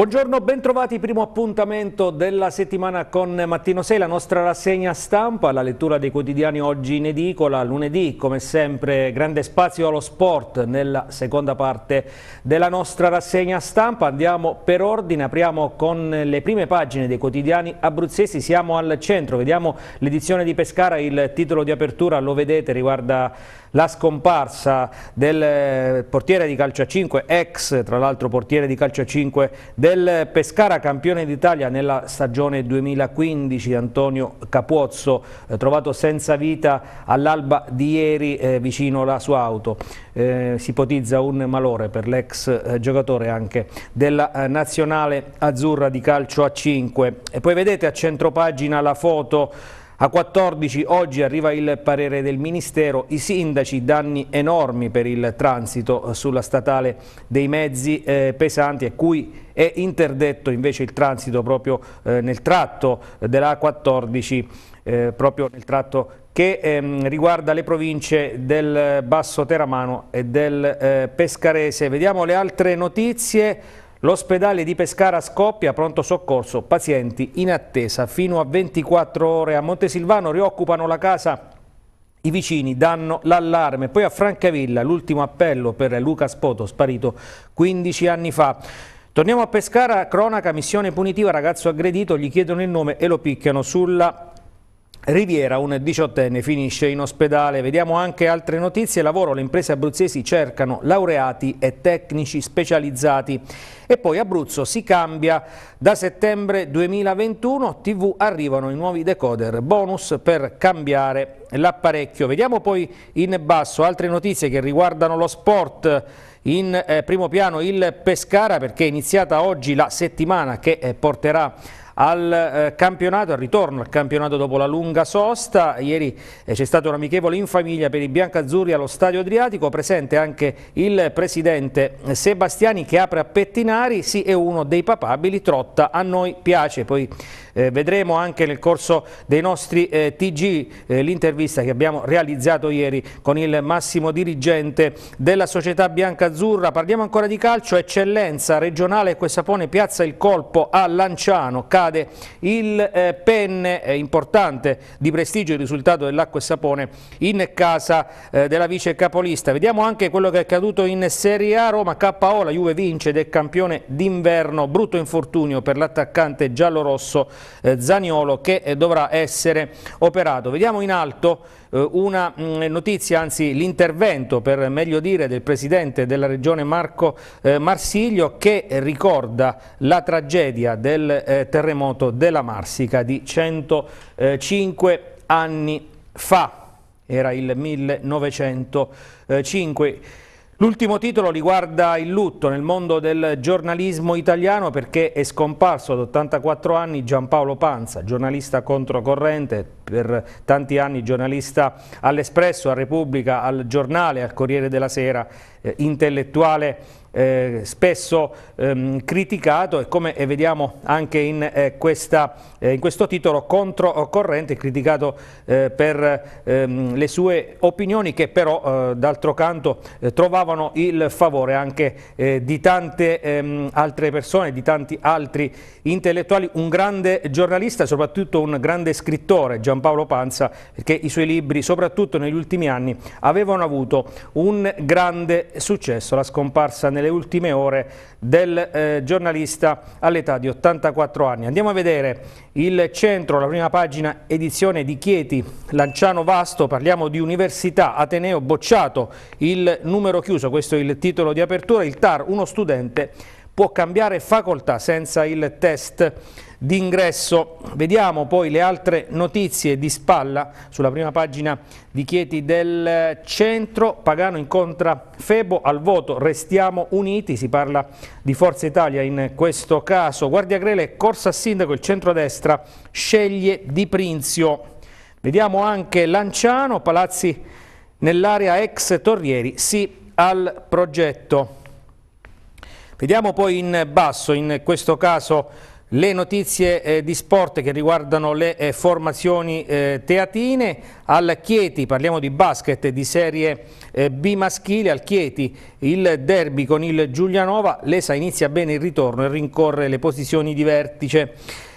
Buongiorno, bentrovati, primo appuntamento della settimana con Mattino 6, la nostra rassegna stampa, la lettura dei quotidiani oggi in edicola, lunedì come sempre grande spazio allo sport nella seconda parte della nostra rassegna stampa, andiamo per ordine, apriamo con le prime pagine dei quotidiani abruzzesi, siamo al centro, vediamo l'edizione di Pescara, il titolo di apertura lo vedete riguarda la scomparsa del eh, portiere di calcio a 5, ex tra l'altro portiere di calcio a 5 del Pescara, campione d'Italia nella stagione 2015, Antonio Capuozzo, eh, trovato senza vita all'alba di ieri eh, vicino alla sua auto. Eh, si ipotizza un malore per l'ex eh, giocatore anche della nazionale azzurra di calcio a 5. E poi vedete a centropagina la foto a 14 oggi arriva il parere del Ministero, i sindaci danni enormi per il transito eh, sulla statale dei mezzi eh, pesanti a cui è interdetto invece il transito proprio eh, nel tratto della 14 eh, proprio nel tratto che ehm, riguarda le province del Basso Teramano e del eh, Pescarese. Vediamo le altre notizie. L'ospedale di Pescara scoppia, pronto soccorso, pazienti in attesa fino a 24 ore. A Montesilvano rioccupano la casa, i vicini danno l'allarme. Poi a Francavilla l'ultimo appello per Luca Spoto, sparito 15 anni fa. Torniamo a Pescara, cronaca, missione punitiva, ragazzo aggredito, gli chiedono il nome e lo picchiano sulla Riviera, un diciottenne, finisce in ospedale. Vediamo anche altre notizie. Lavoro, le imprese abruzzesi cercano laureati e tecnici specializzati. E poi Abruzzo si cambia. Da settembre 2021 TV arrivano i nuovi decoder bonus per cambiare l'apparecchio. Vediamo poi in basso altre notizie che riguardano lo sport. In eh, primo piano il Pescara perché è iniziata oggi la settimana che eh, porterà al eh, campionato, al ritorno al campionato dopo la lunga sosta. Ieri eh, c'è stato un amichevole in famiglia per i biancazzurri allo Stadio Adriatico, presente anche il presidente Sebastiani che apre a Pettinari, sì è uno dei papabili, Trotta a noi piace, poi eh, vedremo anche nel corso dei nostri eh, TG eh, l'intervista che abbiamo realizzato ieri con il massimo dirigente della società biancazzurra. Parliamo ancora di calcio, eccellenza regionale Quessapone piazza il colpo a Lanciano, Car cade il eh, penne eh, importante di prestigio, il risultato dell'acqua e sapone in casa eh, della vice capolista. Vediamo anche quello che è accaduto in Serie A, Roma KO, la Juve vince ed è campione d'inverno, brutto infortunio per l'attaccante giallorosso eh, Zaniolo che eh, dovrà essere operato. Vediamo in alto eh, una mm, notizia, anzi l'intervento per meglio dire del Presidente della Regione Marco eh, Marsiglio che ricorda la tragedia del eh, terremoto della Marsica di 105 anni fa, era il 1905. L'ultimo titolo riguarda il lutto nel mondo del giornalismo italiano perché è scomparso ad 84 anni Giampaolo Panza, giornalista controcorrente, per tanti anni giornalista all'Espresso, a Repubblica, al Giornale, al Corriere della Sera, eh, intellettuale eh, spesso ehm, criticato e come eh, vediamo anche in, eh, questa, eh, in questo titolo controcorrente, criticato eh, per ehm, le sue opinioni che però eh, d'altro canto trovavano il favore anche di tante ehm, altre persone, di tanti altri intellettuali, un grande giornalista, soprattutto un grande scrittore, Giampaolo Panza, perché i suoi libri, soprattutto negli ultimi anni, avevano avuto un grande successo, la scomparsa nel nelle ultime ore del eh, giornalista all'età di 84 anni. Andiamo a vedere il centro, la prima pagina edizione di Chieti, Lanciano Vasto, parliamo di università, Ateneo bocciato, il numero chiuso, questo è il titolo di apertura, il TAR, uno studente può cambiare facoltà senza il test di ingresso. Vediamo poi le altre notizie di spalla sulla prima pagina di Chieti del Centro. Pagano incontra Febo al voto, restiamo uniti, si parla di Forza Italia in questo caso. Guardia Grele, corsa a sindaco, il centrodestra sceglie Di Prinzio. Vediamo anche Lanciano, palazzi nell'area ex Torrieri, sì al progetto. Vediamo poi in basso, in questo caso le notizie eh, di sport che riguardano le eh, formazioni eh, teatine, al Chieti, parliamo di basket di serie eh, B maschile, al Chieti il derby con il Giulianova, l'ESA inizia bene il ritorno e rincorre le posizioni di vertice.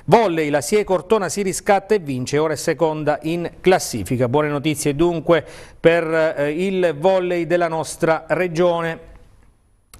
Volley, la Sie Cortona si riscatta e vince, ora è seconda in classifica. Buone notizie dunque per eh, il volley della nostra regione.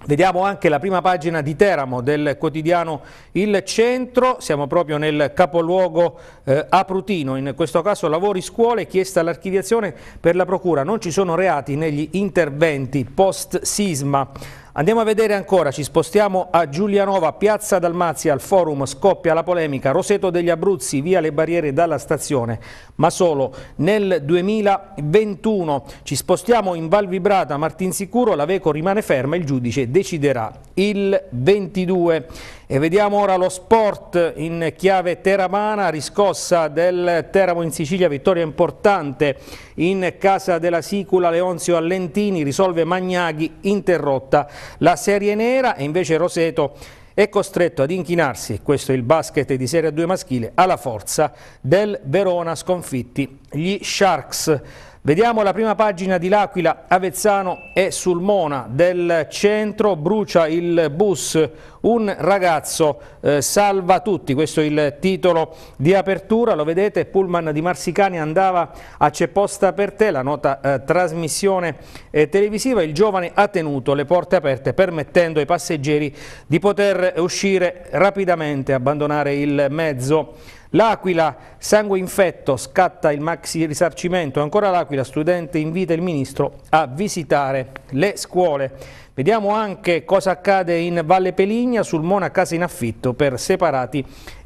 Vediamo anche la prima pagina di Teramo del quotidiano Il Centro, siamo proprio nel capoluogo eh, Aprutino, in questo caso lavori scuole, chiesta l'archiviazione per la Procura, non ci sono reati negli interventi post-sisma. Andiamo a vedere ancora, ci spostiamo a Giulianova, Piazza Dalmazia, al forum scoppia la polemica, Roseto degli Abruzzi via le barriere dalla stazione, ma solo nel 2021. Ci spostiamo in Val Vibrata, Martinsicuro, la Veco rimane ferma, il giudice deciderà il 22. E vediamo ora lo sport in chiave teramana, riscossa del Teramo in Sicilia, vittoria importante in casa della Sicula, Leonzio Allentini, risolve Magnaghi, interrotta la serie nera e invece Roseto è costretto ad inchinarsi, questo è il basket di Serie 2 maschile, alla forza del Verona sconfitti gli Sharks. Vediamo la prima pagina di L'Aquila, Avezzano e Sulmona del centro, brucia il bus, un ragazzo eh, salva tutti, questo è il titolo di apertura, lo vedete, Pullman di Marsicani andava a C'è posta per te, la nota eh, trasmissione eh, televisiva, il giovane ha tenuto le porte aperte permettendo ai passeggeri di poter uscire rapidamente, abbandonare il mezzo L'Aquila, sangue infetto, scatta il maxi risarcimento. Ancora l'Aquila, studente invita il ministro a visitare le scuole. Vediamo anche cosa accade in Valle Peligna sul Mona Casa in affitto per separati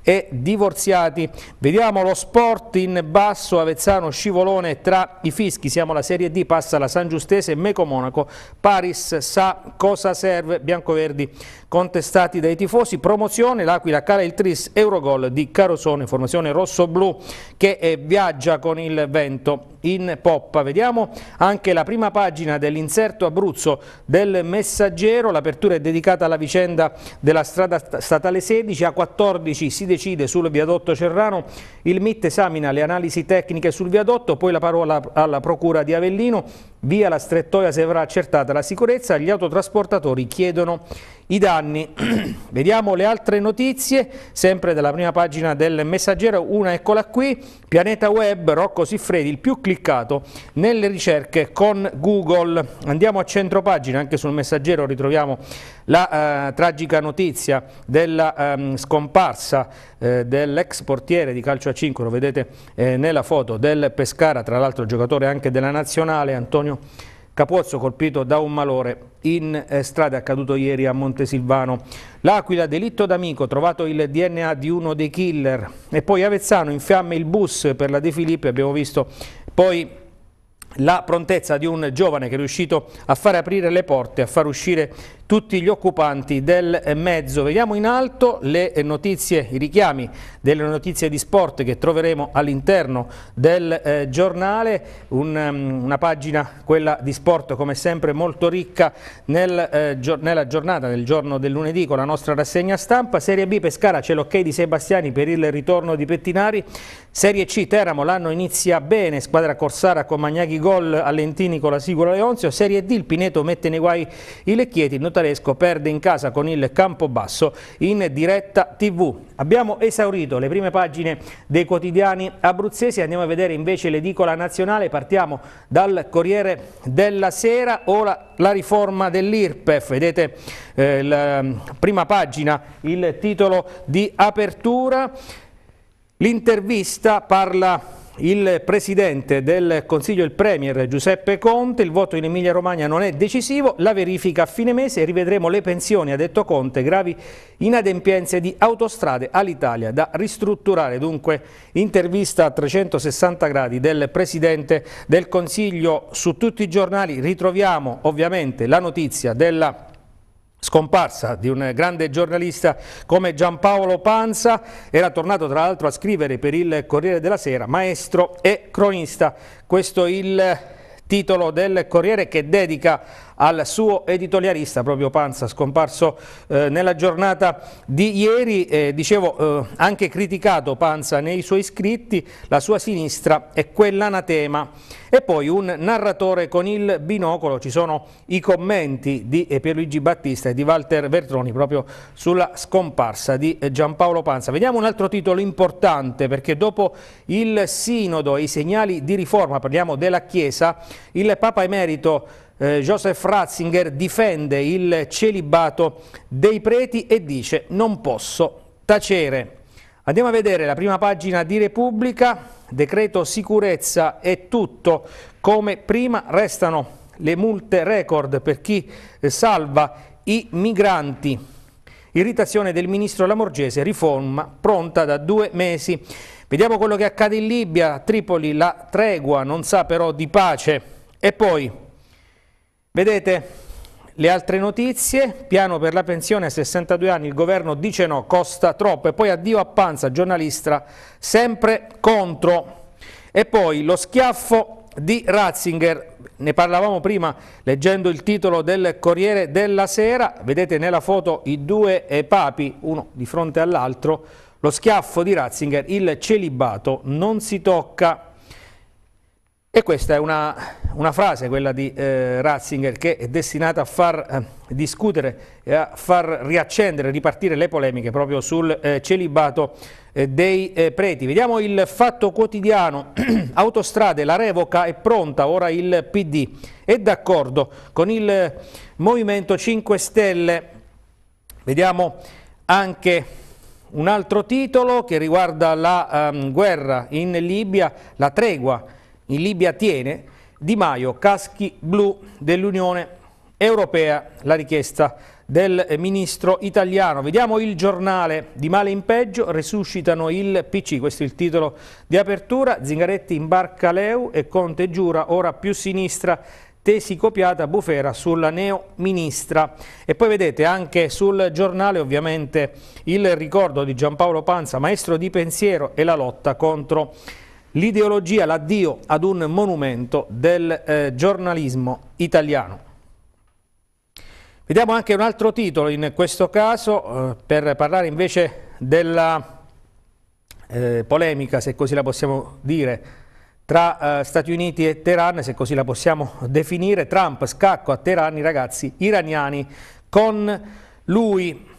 e divorziati. Vediamo lo sport in basso, Avezzano scivolone tra i fischi, siamo alla Serie D, passa la San Giustese, Meco Monaco, Paris sa cosa serve, biancoverdi contestati dai tifosi, promozione, l'Aquila cala il tris, Eurogol di Carosone, formazione rosso-blu che eh, viaggia con il vento in poppa. Vediamo anche la prima pagina dell'inserto Abruzzo del Messaggero, l'apertura è dedicata alla vicenda della strada statale 16, a 14 si decide sul viadotto Cerrano, il MIT esamina le analisi tecniche sul viadotto, poi la parola alla Procura di Avellino, Via la strettoia se verrà accertata la sicurezza, gli autotrasportatori chiedono i danni. Vediamo le altre notizie, sempre dalla prima pagina del Messaggero, una eccola qui, Pianeta Web, Rocco Siffredi, il più cliccato nelle ricerche con Google. Andiamo a centro pagina, anche sul Messaggero ritroviamo la eh, tragica notizia della eh, scomparsa eh, dell'ex portiere di calcio a 5, lo vedete eh, nella foto, del Pescara, tra l'altro giocatore anche della Nazionale, Antonio Capozzo colpito da un malore in eh, strada accaduto ieri a Montesilvano. L'Aquila, delitto d'amico, trovato il DNA di uno dei killer. E poi Avezzano, in fiamme il bus per la De Filippi, abbiamo visto poi la prontezza di un giovane che è riuscito a far aprire le porte, a far uscire tutti gli occupanti del mezzo. Vediamo in alto le notizie, i richiami delle notizie di sport che troveremo all'interno del eh, giornale, Un, mm, una pagina, quella di sport come sempre molto ricca nel, eh, gior nella giornata, nel giorno del lunedì con la nostra rassegna stampa, Serie B Pescara c'è l'ok di Sebastiani per il ritorno di Pettinari, Serie C Teramo l'anno inizia bene, squadra Corsara con Magnaghi gol, Allentini con la Sigula Leonzio, Serie D il Pineto mette nei guai i Lecchieti, il Montalesco perde in casa con il Campobasso in diretta TV. Abbiamo esaurito le prime pagine dei quotidiani abruzzesi, andiamo a vedere invece l'edicola nazionale, partiamo dal Corriere della Sera, ora la riforma dell'IRPEF, vedete eh, la prima pagina, il titolo di apertura, l'intervista parla il presidente del Consiglio, il Premier Giuseppe Conte, il voto in Emilia Romagna non è decisivo, la verifica a fine mese e rivedremo le pensioni, ha detto Conte, gravi inadempienze di autostrade all'Italia da ristrutturare. Dunque intervista a 360 gradi del presidente del Consiglio su tutti i giornali, ritroviamo ovviamente la notizia della Scomparsa di un grande giornalista come Giampaolo Panza, era tornato tra l'altro a scrivere per il Corriere della Sera, maestro e cronista. Questo il titolo del Corriere che dedica al suo editorialista, proprio Panza, scomparso eh, nella giornata di ieri, eh, dicevo eh, anche criticato Panza nei suoi scritti, la sua sinistra è quell'anatema. e poi un narratore con il binocolo, ci sono i commenti di eh, Pierluigi Battista e di Walter Vertroni proprio sulla scomparsa di eh, Giampaolo Panza. Vediamo un altro titolo importante perché dopo il sinodo e i segnali di riforma, parliamo della Chiesa, il Papa Emerito eh, Joseph Ratzinger difende il celibato dei preti e dice non posso tacere. Andiamo a vedere la prima pagina di Repubblica, decreto sicurezza è tutto, come prima restano le multe record per chi eh, salva i migranti. Irritazione del ministro Lamorgese, riforma pronta da due mesi. Vediamo quello che accade in Libia, a Tripoli la tregua non sa però di pace. E poi Vedete le altre notizie, piano per la pensione a 62 anni, il governo dice no, costa troppo e poi addio a Panza, giornalista sempre contro. E poi lo schiaffo di Ratzinger, ne parlavamo prima leggendo il titolo del Corriere della Sera, vedete nella foto i due eh, papi, uno di fronte all'altro, lo schiaffo di Ratzinger, il celibato non si tocca. E questa è una, una frase, quella di eh, Ratzinger, che è destinata a far eh, discutere e a far riaccendere, ripartire le polemiche proprio sul eh, celibato eh, dei eh, preti. Vediamo il fatto quotidiano, autostrade, la revoca è pronta, ora il PD è d'accordo con il eh, Movimento 5 Stelle. Vediamo anche un altro titolo che riguarda la um, guerra in Libia, la tregua in Libia tiene Di Maio, caschi blu dell'Unione Europea, la richiesta del ministro italiano. Vediamo il giornale, di male in peggio resuscitano il PC, questo è il titolo di apertura, Zingaretti imbarca Leu e Conte giura ora più sinistra tesi copiata bufera sulla neo ministra. E poi vedete anche sul giornale ovviamente il ricordo di Giampaolo Panza, maestro di pensiero e la lotta contro il l'ideologia, l'addio ad un monumento del eh, giornalismo italiano. Vediamo anche un altro titolo in questo caso eh, per parlare invece della eh, polemica, se così la possiamo dire, tra eh, Stati Uniti e Teheran, se così la possiamo definire, Trump scacco a Teheran i ragazzi iraniani con lui.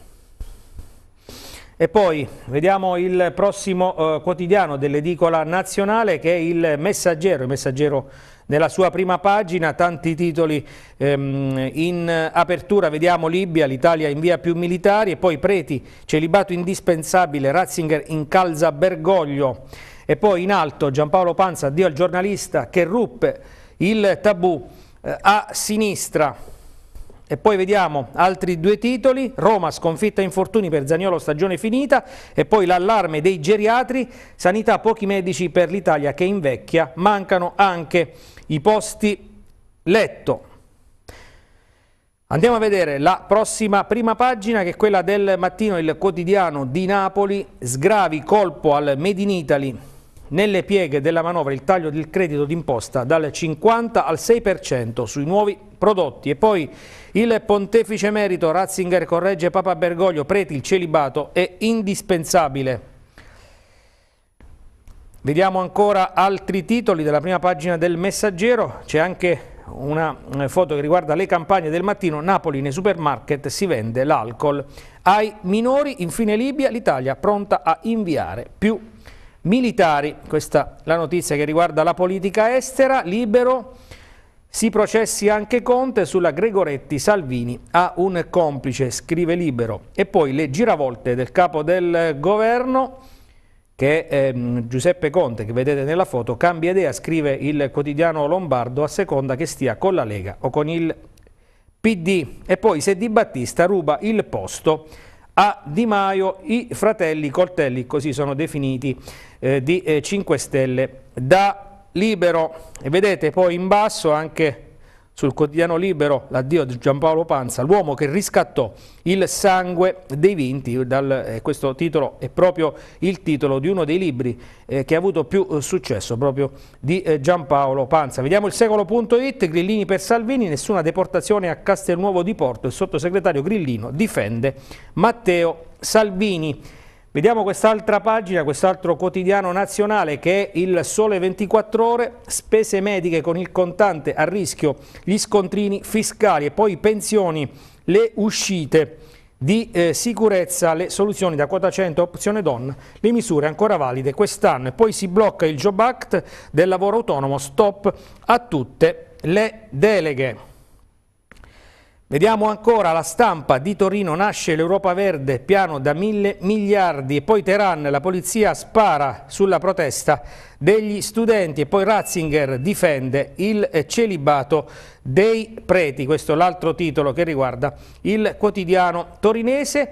E poi vediamo il prossimo eh, quotidiano dell'edicola nazionale che è il Messaggero, il Messaggero nella sua prima pagina, tanti titoli ehm, in apertura, vediamo Libia, l'Italia invia più militari e poi Preti, celibato indispensabile, Ratzinger incalza Bergoglio e poi in alto Giampaolo Panza, addio al giornalista che ruppe il tabù eh, a sinistra. E poi vediamo altri due titoli, Roma sconfitta infortuni per Zagnolo stagione finita e poi l'allarme dei geriatri, sanità pochi medici per l'Italia che invecchia, mancano anche i posti letto. Andiamo a vedere la prossima prima pagina che è quella del mattino, il quotidiano di Napoli, sgravi colpo al Made in Italy, nelle pieghe della manovra il taglio del credito d'imposta dal 50 al 6% sui nuovi prodotti e poi il pontefice emerito Ratzinger corregge Papa Bergoglio, preti il celibato è indispensabile. Vediamo ancora altri titoli della prima pagina del Messaggero, c'è anche una eh, foto che riguarda le campagne del mattino, Napoli nei supermarket si vende l'alcol. Ai minori, infine Libia, l'Italia pronta a inviare più militari. Questa è la notizia che riguarda la politica estera, libero si processi anche Conte sulla Gregoretti Salvini ha un complice, scrive Libero. E poi le giravolte del capo del governo che è ehm, Giuseppe Conte, che vedete nella foto, cambia idea, scrive il quotidiano Lombardo, a seconda che stia con la Lega o con il PD. E poi se Di Battista ruba il posto a Di Maio, i fratelli coltelli, così sono definiti, eh, di eh, 5 Stelle. Da libero e vedete poi in basso anche sul quotidiano libero l'addio di Giampaolo Panza, l'uomo che riscattò il sangue dei vinti, dal, eh, questo titolo è proprio il titolo di uno dei libri eh, che ha avuto più eh, successo, proprio di eh, Giampaolo Panza. Vediamo il secolo.it, Grillini per Salvini, nessuna deportazione a Castelnuovo di Porto, il sottosegretario Grillino difende Matteo Salvini. Vediamo quest'altra pagina, quest'altro quotidiano nazionale che è il Sole 24 Ore, spese mediche con il contante a rischio, gli scontrini fiscali e poi pensioni, le uscite di eh, sicurezza, le soluzioni da quota 100 opzione donna, le misure ancora valide quest'anno e poi si blocca il Job Act del lavoro autonomo, stop a tutte le deleghe. Vediamo ancora la stampa di Torino, nasce l'Europa Verde, piano da mille miliardi e poi Teheran, la polizia spara sulla protesta degli studenti e poi Ratzinger difende il celibato dei preti, questo è l'altro titolo che riguarda il quotidiano torinese.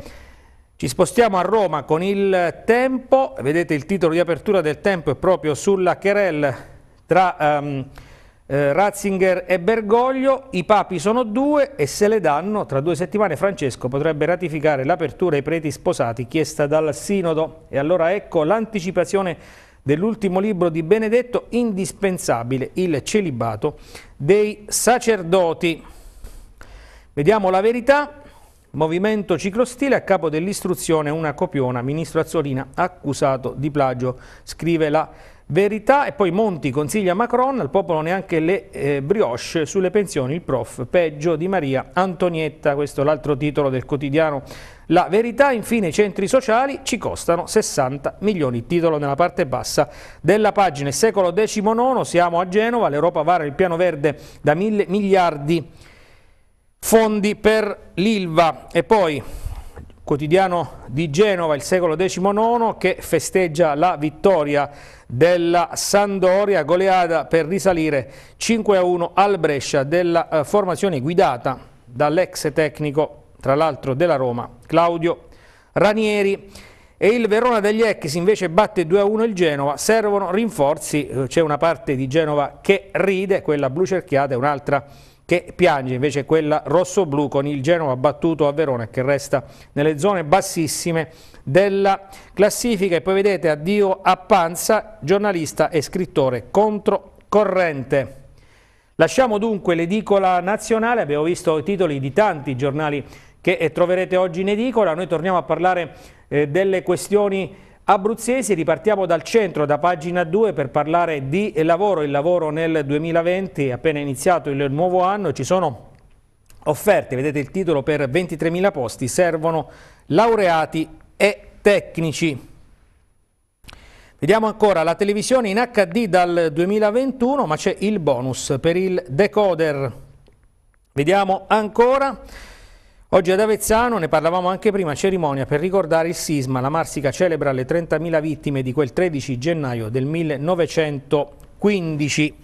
Ci spostiamo a Roma con il tempo, vedete il titolo di apertura del tempo è proprio sulla querelle tra... Um, eh, Ratzinger e Bergoglio, i papi sono due e se le danno, tra due settimane Francesco potrebbe ratificare l'apertura ai preti sposati chiesta dal Sinodo. E allora ecco l'anticipazione dell'ultimo libro di Benedetto, indispensabile, il celibato dei sacerdoti. Vediamo la verità. Movimento ciclostile a capo dell'istruzione, una copiona, ministro Azzolina accusato di plagio, scrive la Verità e poi Monti consiglia Macron, al popolo neanche le eh, brioche sulle pensioni, il prof, peggio di Maria Antonietta, questo è l'altro titolo del quotidiano. La verità, infine, i centri sociali ci costano 60 milioni, titolo nella parte bassa della pagina. Secolo XIX, siamo a Genova, l'Europa vara il piano verde da mille miliardi fondi per l'Ilva e poi quotidiano di Genova, il secolo XIX, che festeggia la vittoria della Sandoria, goleada per risalire 5-1 al Brescia della eh, formazione guidata dall'ex tecnico, tra l'altro della Roma, Claudio Ranieri e il Verona degli ex invece batte 2-1 il Genova, servono rinforzi, eh, c'è una parte di Genova che ride, quella blu cerchiata e un'altra che piange invece quella rosso-blu con il Genova battuto a Verona che resta nelle zone bassissime della classifica e poi vedete addio a Panza, giornalista e scrittore controcorrente. Lasciamo dunque l'edicola nazionale, abbiamo visto i titoli di tanti giornali che troverete oggi in edicola, noi torniamo a parlare eh, delle questioni Abruzzesi, ripartiamo dal centro, da pagina 2 per parlare di lavoro, il lavoro nel 2020, appena iniziato il nuovo anno, ci sono offerte, vedete il titolo, per 23.000 posti, servono laureati e tecnici. Vediamo ancora la televisione in HD dal 2021, ma c'è il bonus per il decoder. Vediamo ancora... Oggi ad Avezzano, ne parlavamo anche prima, cerimonia per ricordare il sisma. La Marsica celebra le 30.000 vittime di quel 13 gennaio del 1915.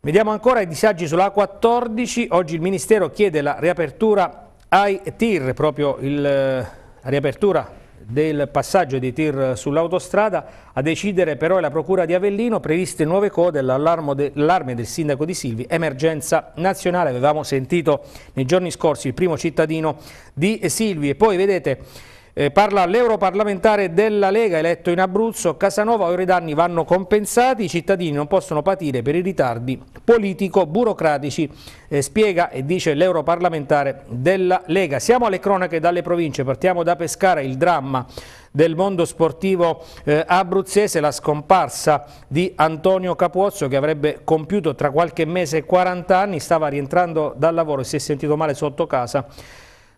Vediamo ancora i disagi sulla A14. Oggi il Ministero chiede la riapertura ai TIR, proprio il, eh, la riapertura del passaggio di tir sull'autostrada, a decidere però è la Procura di Avellino, previste nuove code, l'allarme de del sindaco di Silvi, emergenza nazionale, avevamo sentito nei giorni scorsi il primo cittadino di Silvi e poi vedete eh, parla l'europarlamentare della Lega eletto in Abruzzo, Casanova, ora i danni vanno compensati, i cittadini non possono patire per i ritardi politico-burocratici, eh, spiega e dice l'europarlamentare della Lega. Siamo alle cronache dalle province, partiamo da Pescara, il dramma del mondo sportivo eh, abruzzese, la scomparsa di Antonio Capuozzo che avrebbe compiuto tra qualche mese 40 anni, stava rientrando dal lavoro e si è sentito male sotto casa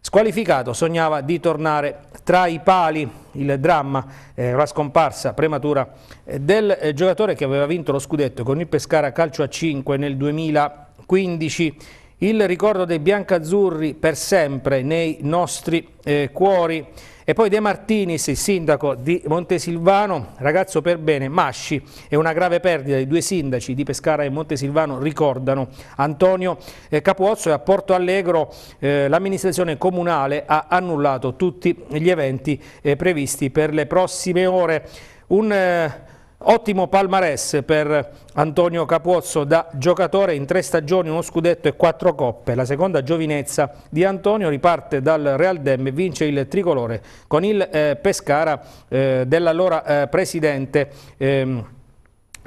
Squalificato, sognava di tornare tra i pali il dramma, eh, la scomparsa prematura eh, del eh, giocatore che aveva vinto lo scudetto con il Pescara Calcio a 5 nel 2015. Il ricordo dei biancazzurri per sempre nei nostri eh, cuori. E poi De Martinis, il sindaco di Montesilvano, ragazzo per bene, Masci, è una grave perdita dei due sindaci di Pescara e Montesilvano, ricordano Antonio eh, Capuozzo e a Porto Allegro eh, l'amministrazione comunale ha annullato tutti gli eventi eh, previsti per le prossime ore. Un, eh, Ottimo palmarès per Antonio Capuozzo da giocatore in tre stagioni, uno scudetto e quattro coppe. La seconda giovinezza di Antonio riparte dal Real Dem e vince il tricolore con il eh, Pescara eh, dell'allora eh, presidente. Ehm,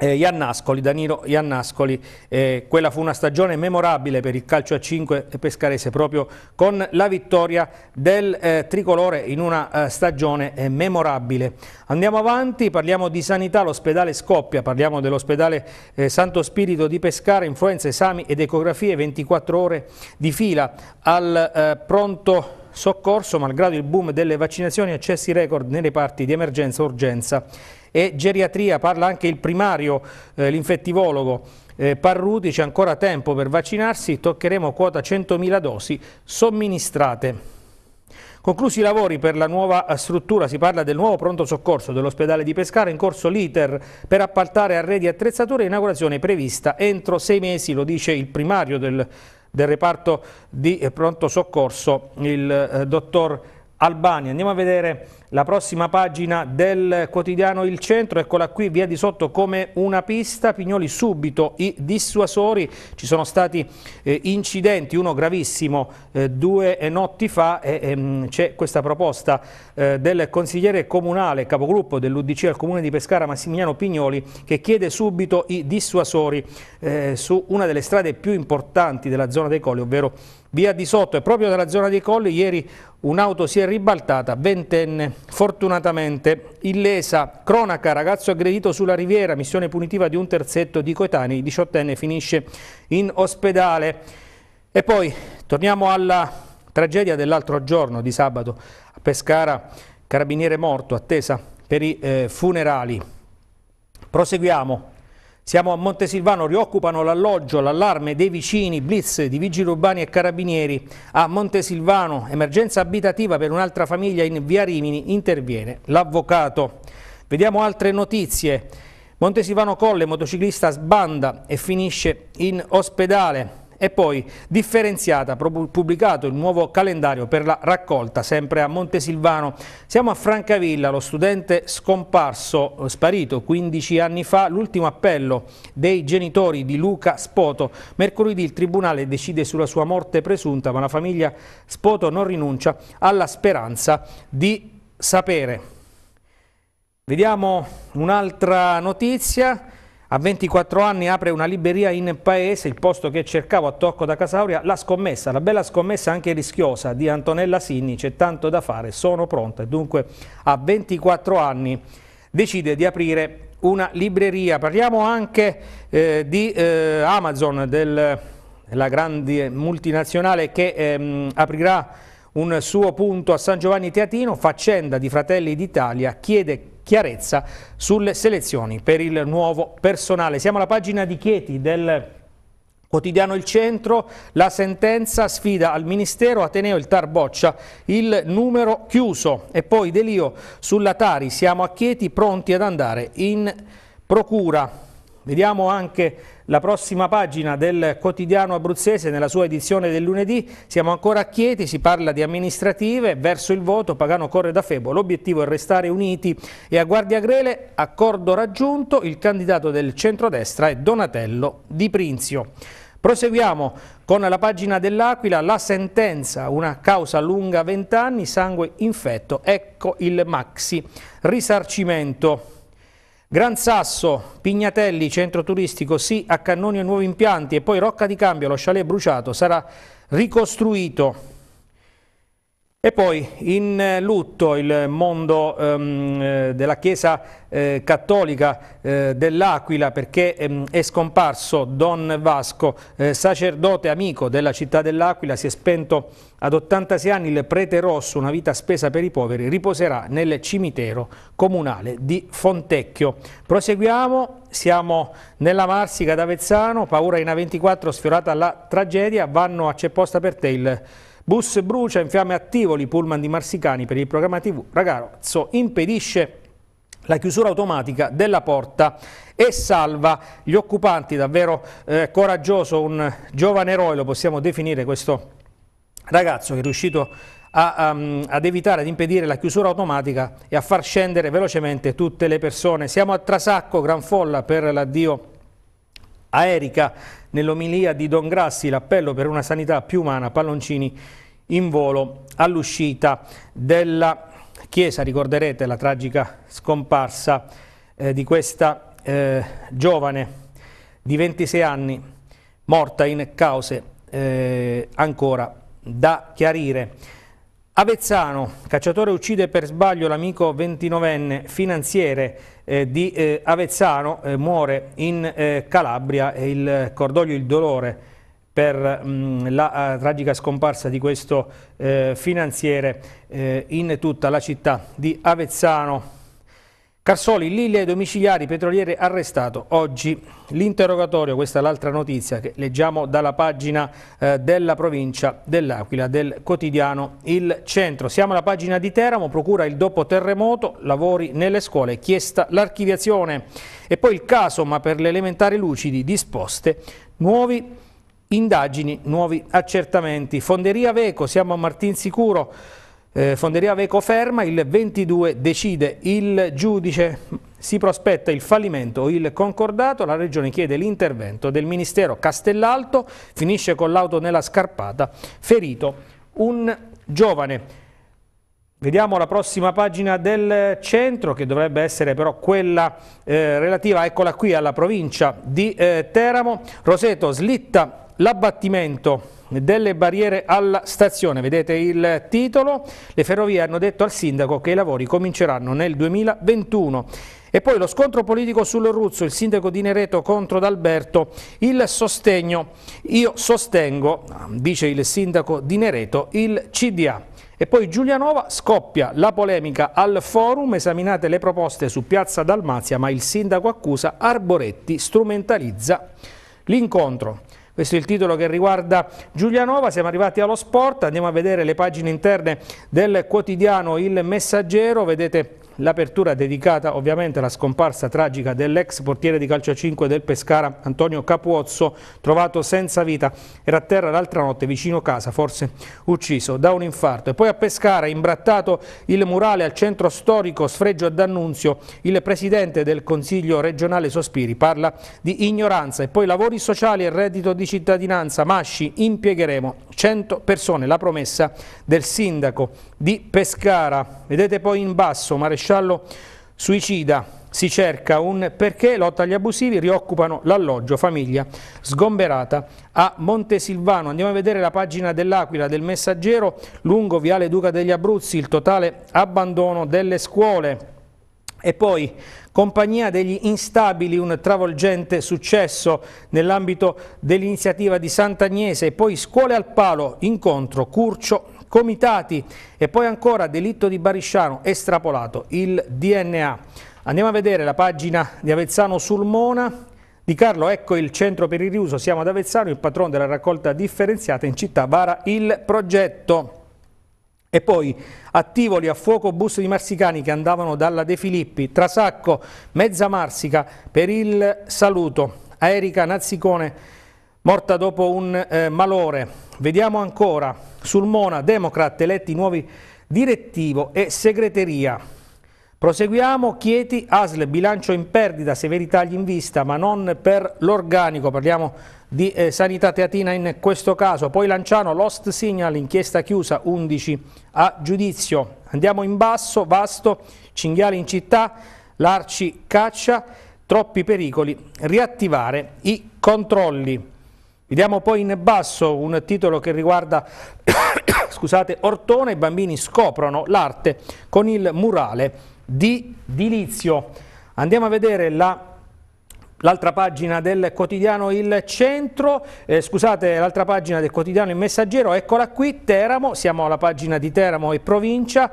eh, Iannascoli, Danilo Iannascoli, eh, quella fu una stagione memorabile per il calcio a 5 pescarese proprio con la vittoria del eh, tricolore in una eh, stagione eh, memorabile. Andiamo avanti, parliamo di sanità, l'ospedale scoppia, parliamo dell'ospedale eh, Santo Spirito di Pescara, influenza, esami ed ecografie 24 ore di fila al pronto soccorso malgrado il boom delle vaccinazioni, accessi record nei reparti di emergenza e urgenza e geriatria, parla anche il primario, eh, l'infettivologo eh, Parruti, c'è ancora tempo per vaccinarsi, toccheremo quota 100.000 dosi somministrate. Conclusi i lavori per la nuova eh, struttura, si parla del nuovo pronto soccorso dell'ospedale di Pescara, in corso l'iter per appaltare arredi e attrezzature, inaugurazione prevista entro sei mesi, lo dice il primario del, del reparto di eh, pronto soccorso, il eh, dottor Albani. Andiamo a vedere la prossima pagina del quotidiano Il Centro, eccola qui, via di sotto come una pista, Pignoli subito i dissuasori, ci sono stati eh, incidenti, uno gravissimo eh, due notti fa e ehm, c'è questa proposta eh, del consigliere comunale, capogruppo dell'Udc al comune di Pescara Massimiliano Pignoli che chiede subito i dissuasori eh, su una delle strade più importanti della zona dei Colli, ovvero Via di Sotto e proprio dalla zona dei colli ieri un'auto si è ribaltata, ventenne, fortunatamente illesa. Cronaca, ragazzo aggredito sulla riviera, missione punitiva di un terzetto di coetanei, diciottenne finisce in ospedale. E poi torniamo alla tragedia dell'altro giorno di sabato a Pescara, carabiniere morto, attesa per i eh, funerali. Proseguiamo siamo a Montesilvano, rioccupano l'alloggio, l'allarme dei vicini, blitz di vigili urbani e carabinieri. A Montesilvano, emergenza abitativa per un'altra famiglia in via Rimini, interviene l'avvocato. Vediamo altre notizie. Montesilvano Colle, motociclista sbanda e finisce in ospedale e poi differenziata, pubblicato il nuovo calendario per la raccolta, sempre a Montesilvano. Siamo a Francavilla, lo studente scomparso, eh, sparito 15 anni fa, l'ultimo appello dei genitori di Luca Spoto. Mercoledì il Tribunale decide sulla sua morte presunta, ma la famiglia Spoto non rinuncia alla speranza di sapere. Vediamo un'altra notizia. A 24 anni apre una libreria in paese, il posto che cercavo a Tocco da Casauria, la scommessa, la bella scommessa anche rischiosa di Antonella Sinni, c'è tanto da fare, sono pronta. Dunque a 24 anni decide di aprire una libreria. Parliamo anche eh, di eh, Amazon, del, della grande multinazionale che ehm, aprirà un suo punto a San Giovanni Teatino, faccenda di Fratelli d'Italia, chiede chiarezza sulle selezioni per il nuovo personale. Siamo alla pagina di Chieti del Quotidiano Il Centro, la sentenza sfida al Ministero, Ateneo il TAR boccia, il numero chiuso e poi Delio sulla Tari, siamo a Chieti pronti ad andare in procura. Vediamo anche la prossima pagina del quotidiano abruzzese nella sua edizione del lunedì. Siamo ancora a Chieti, si parla di amministrative, verso il voto Pagano corre da Febo, l'obiettivo è restare uniti e a Guardia Grele accordo raggiunto, il candidato del centrodestra è Donatello Di Prinzio. Proseguiamo con la pagina dell'Aquila, la sentenza, una causa lunga 20 anni, sangue infetto, ecco il maxi risarcimento. Gran Sasso, Pignatelli, centro turistico, sì a cannoni e nuovi impianti e poi Rocca di Cambio, lo chalet bruciato, sarà ricostruito. E poi in eh, lutto il mondo ehm, eh, della Chiesa eh, Cattolica eh, dell'Aquila perché ehm, è scomparso Don Vasco, eh, sacerdote amico della città dell'Aquila, si è spento ad 86 anni il prete rosso, una vita spesa per i poveri, riposerà nel cimitero comunale di Fontecchio. Proseguiamo, siamo nella Marsica d'Avezzano, paura in A24 sfiorata la tragedia, vanno a C'è posta per te il Bus brucia, in fiamme attivo i pullman di Marsicani per il programma TV. Ragazzo impedisce la chiusura automatica della porta e salva gli occupanti, davvero eh, coraggioso, un giovane eroe, lo possiamo definire questo ragazzo che è riuscito a, um, ad evitare, ad impedire la chiusura automatica e a far scendere velocemente tutte le persone. Siamo a Trasacco, Gran Folla per l'addio a Erika Nell'omilia di Don Grassi l'appello per una sanità più umana, Palloncini in volo all'uscita della chiesa. Ricorderete la tragica scomparsa eh, di questa eh, giovane di 26 anni, morta in cause eh, ancora da chiarire. Avezzano, cacciatore uccide per sbaglio l'amico 29enne finanziere eh, di eh, Avezzano eh, muore in eh, Calabria e il cordoglio e il dolore per mh, mm, la eh, tragica scomparsa di questo finanziere in tutta la città di Avezzano. Carsoli, Lille ai domiciliari, petroliere arrestato. Oggi l'interrogatorio, questa è l'altra notizia che leggiamo dalla pagina eh, della provincia dell'Aquila, del quotidiano Il Centro. Siamo alla pagina di Teramo, procura il dopo terremoto, lavori nelle scuole, chiesta l'archiviazione. E poi il caso, ma per le elementari lucidi, disposte nuovi indagini, nuovi accertamenti. Fonderia Veco, siamo a Martinsicuro. Eh, Fonderia Veco ferma, il 22 decide il giudice, si prospetta il fallimento il concordato, la Regione chiede l'intervento del Ministero Castellalto, finisce con l'auto nella scarpata, ferito un giovane. Vediamo la prossima pagina del centro che dovrebbe essere però quella eh, relativa, eccola qui, alla provincia di eh, Teramo. Roseto slitta l'abbattimento delle barriere alla stazione, vedete il titolo, le ferrovie hanno detto al sindaco che i lavori cominceranno nel 2021. E poi lo scontro politico sul Ruzzo, il sindaco di Nereto contro D'Alberto, il sostegno, io sostengo, dice il sindaco di Nereto, il CDA. E poi Giulianova scoppia la polemica al forum, esaminate le proposte su Piazza Dalmazia, ma il sindaco accusa Arboretti strumentalizza l'incontro. Questo è il titolo che riguarda Giulianova, siamo arrivati allo sport, andiamo a vedere le pagine interne del quotidiano Il Messaggero, vedete L'apertura dedicata ovviamente alla scomparsa tragica dell'ex portiere di calcio 5 del Pescara Antonio Capuozzo, trovato senza vita, era a terra l'altra notte vicino casa, forse ucciso da un infarto. E poi a Pescara, imbrattato il murale al centro storico Sfregio ad Annunzio, il presidente del Consiglio regionale Sospiri parla di ignoranza e poi lavori sociali e reddito di cittadinanza. Masci, impiegheremo 100 persone, la promessa del sindaco di Pescara. Vedete poi in basso, maresciallo suicida, si cerca un perché lotta agli abusivi, rioccupano l'alloggio, famiglia sgomberata a Montesilvano. Andiamo a vedere la pagina dell'Aquila, del Messaggero, lungo Viale Duca degli Abruzzi, il totale abbandono delle scuole. E poi Compagnia degli Instabili, un travolgente successo nell'ambito dell'iniziativa di Sant'Agnese. E poi Scuole al Palo, incontro, Curcio, comitati e poi ancora delitto di Barisciano estrapolato il DNA. Andiamo a vedere la pagina di Avezzano sul Mona. di Carlo, ecco il centro per il riuso, siamo ad Avezzano, il patrono della raccolta differenziata in città vara il progetto. E poi attivoli a fuoco bus di marsicani che andavano dalla De Filippi, Trasacco, Mezza Marsica per il saluto. A Erika Nazzicone morta dopo un eh, malore. Vediamo ancora, sul Mona, Democrat, eletti nuovi direttivo e segreteria. Proseguiamo, Chieti, ASL, bilancio in perdita, severi tagli in vista, ma non per l'organico, parliamo di eh, Sanità Teatina in questo caso. Poi Lanciano, Lost Signal, inchiesta chiusa, 11 a giudizio. Andiamo in basso, Vasto, Cinghiali in città, Larci caccia, troppi pericoli, riattivare i controlli. Vediamo poi in basso un titolo che riguarda scusate, Ortone, i bambini scoprono l'arte con il murale di Dilizio. Andiamo a vedere la L'altra pagina del quotidiano Il Centro, eh, scusate, l'altra pagina del quotidiano Il Messaggero, eccola qui, Teramo, siamo alla pagina di Teramo e provincia,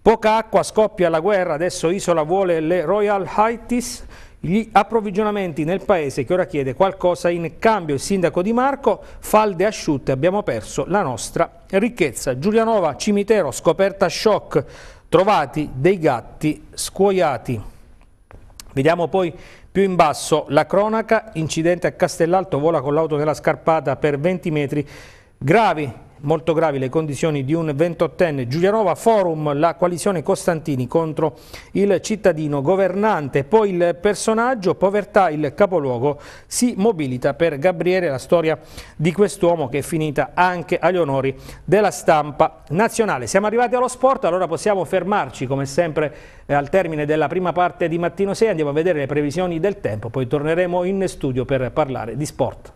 poca acqua, scoppia la guerra, adesso Isola vuole le Royal Heights, gli approvvigionamenti nel paese che ora chiede qualcosa in cambio. Il sindaco Di Marco, falde asciutte, abbiamo perso la nostra ricchezza. Giulianova, cimitero, scoperta shock, trovati dei gatti scuoiati. Vediamo poi più in basso la cronaca, incidente a Castellalto, vola con l'auto nella scarpata per 20 metri, gravi molto gravi le condizioni di un 28enne Giulianova, forum la coalizione Costantini contro il cittadino governante, poi il personaggio, povertà il capoluogo, si mobilita per Gabriele la storia di quest'uomo che è finita anche agli onori della stampa nazionale. Siamo arrivati allo sport, allora possiamo fermarci come sempre eh, al termine della prima parte di Mattino 6, andiamo a vedere le previsioni del tempo, poi torneremo in studio per parlare di sport.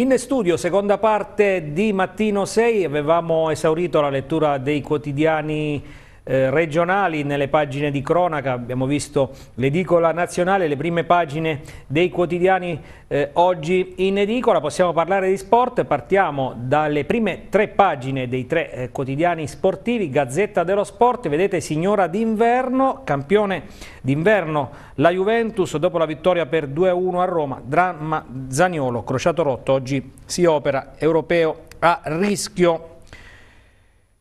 In studio, seconda parte di Mattino 6, avevamo esaurito la lettura dei quotidiani eh, regionali nelle pagine di cronaca, abbiamo visto l'edicola nazionale, le prime pagine dei quotidiani eh, oggi in edicola, possiamo parlare di sport, partiamo dalle prime tre pagine dei tre eh, quotidiani sportivi, Gazzetta dello Sport, vedete signora d'inverno, campione d'inverno la Juventus dopo la vittoria per 2-1 a Roma, dramma Zagnolo, crociato rotto, oggi si opera europeo a rischio.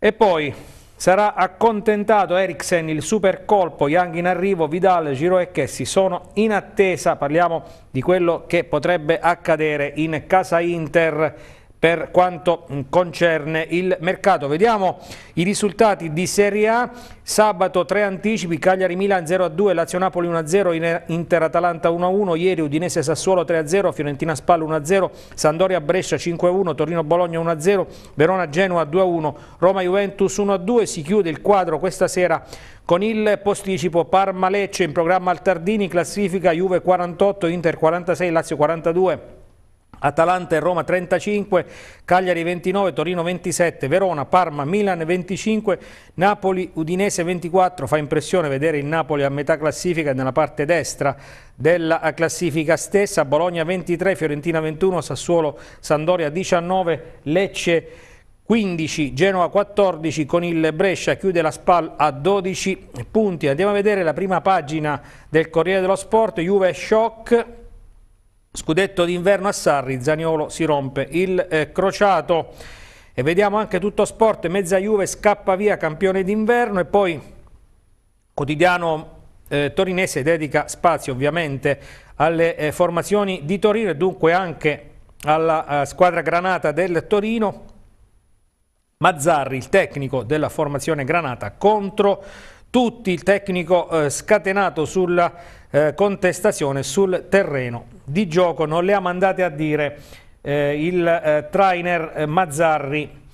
E poi Sarà accontentato Eriksen, il super colpo, Young in arrivo, Vidal, Giro e Chessi sono in attesa, parliamo di quello che potrebbe accadere in casa Inter per quanto concerne il mercato. Vediamo i risultati di Serie A, sabato tre anticipi, Cagliari-Milan 0-2, Lazio-Napoli 1-0, Inter-Atalanta 1-1, ieri Udinese-Sassuolo 3-0, Fiorentina-Spalla 1-0, Sandoria-Brescia 5-1, Torino-Bologna 1-0, Verona-Genoa 2-1, Roma-Juventus 1-2, si chiude il quadro questa sera con il posticipo Parma-Lecce in programma al Tardini, classifica Juve 48, Inter 46, Lazio 42. Atalanta e Roma 35, Cagliari 29, Torino 27, Verona, Parma, Milan 25, Napoli, Udinese 24. Fa impressione vedere il Napoli a metà classifica nella parte destra della classifica stessa, Bologna 23, Fiorentina 21, Sassuolo, Sandoria 19, Lecce 15, Genova 14 con il Brescia, chiude la SPAL a 12 punti. Andiamo a vedere la prima pagina del Corriere dello Sport, Juve shock, Scudetto d'inverno a Sarri, Zaniolo si rompe il eh, crociato. E vediamo anche tutto sport, mezza Juve scappa via campione d'inverno e poi quotidiano eh, torinese dedica spazio ovviamente alle eh, formazioni di Torino e dunque anche alla eh, squadra granata del Torino. Mazzarri, il tecnico della formazione granata contro tutti il tecnico eh, scatenato sulla eh, contestazione sul terreno di gioco non le ha mandate a dire eh, il eh, trainer eh, Mazzarri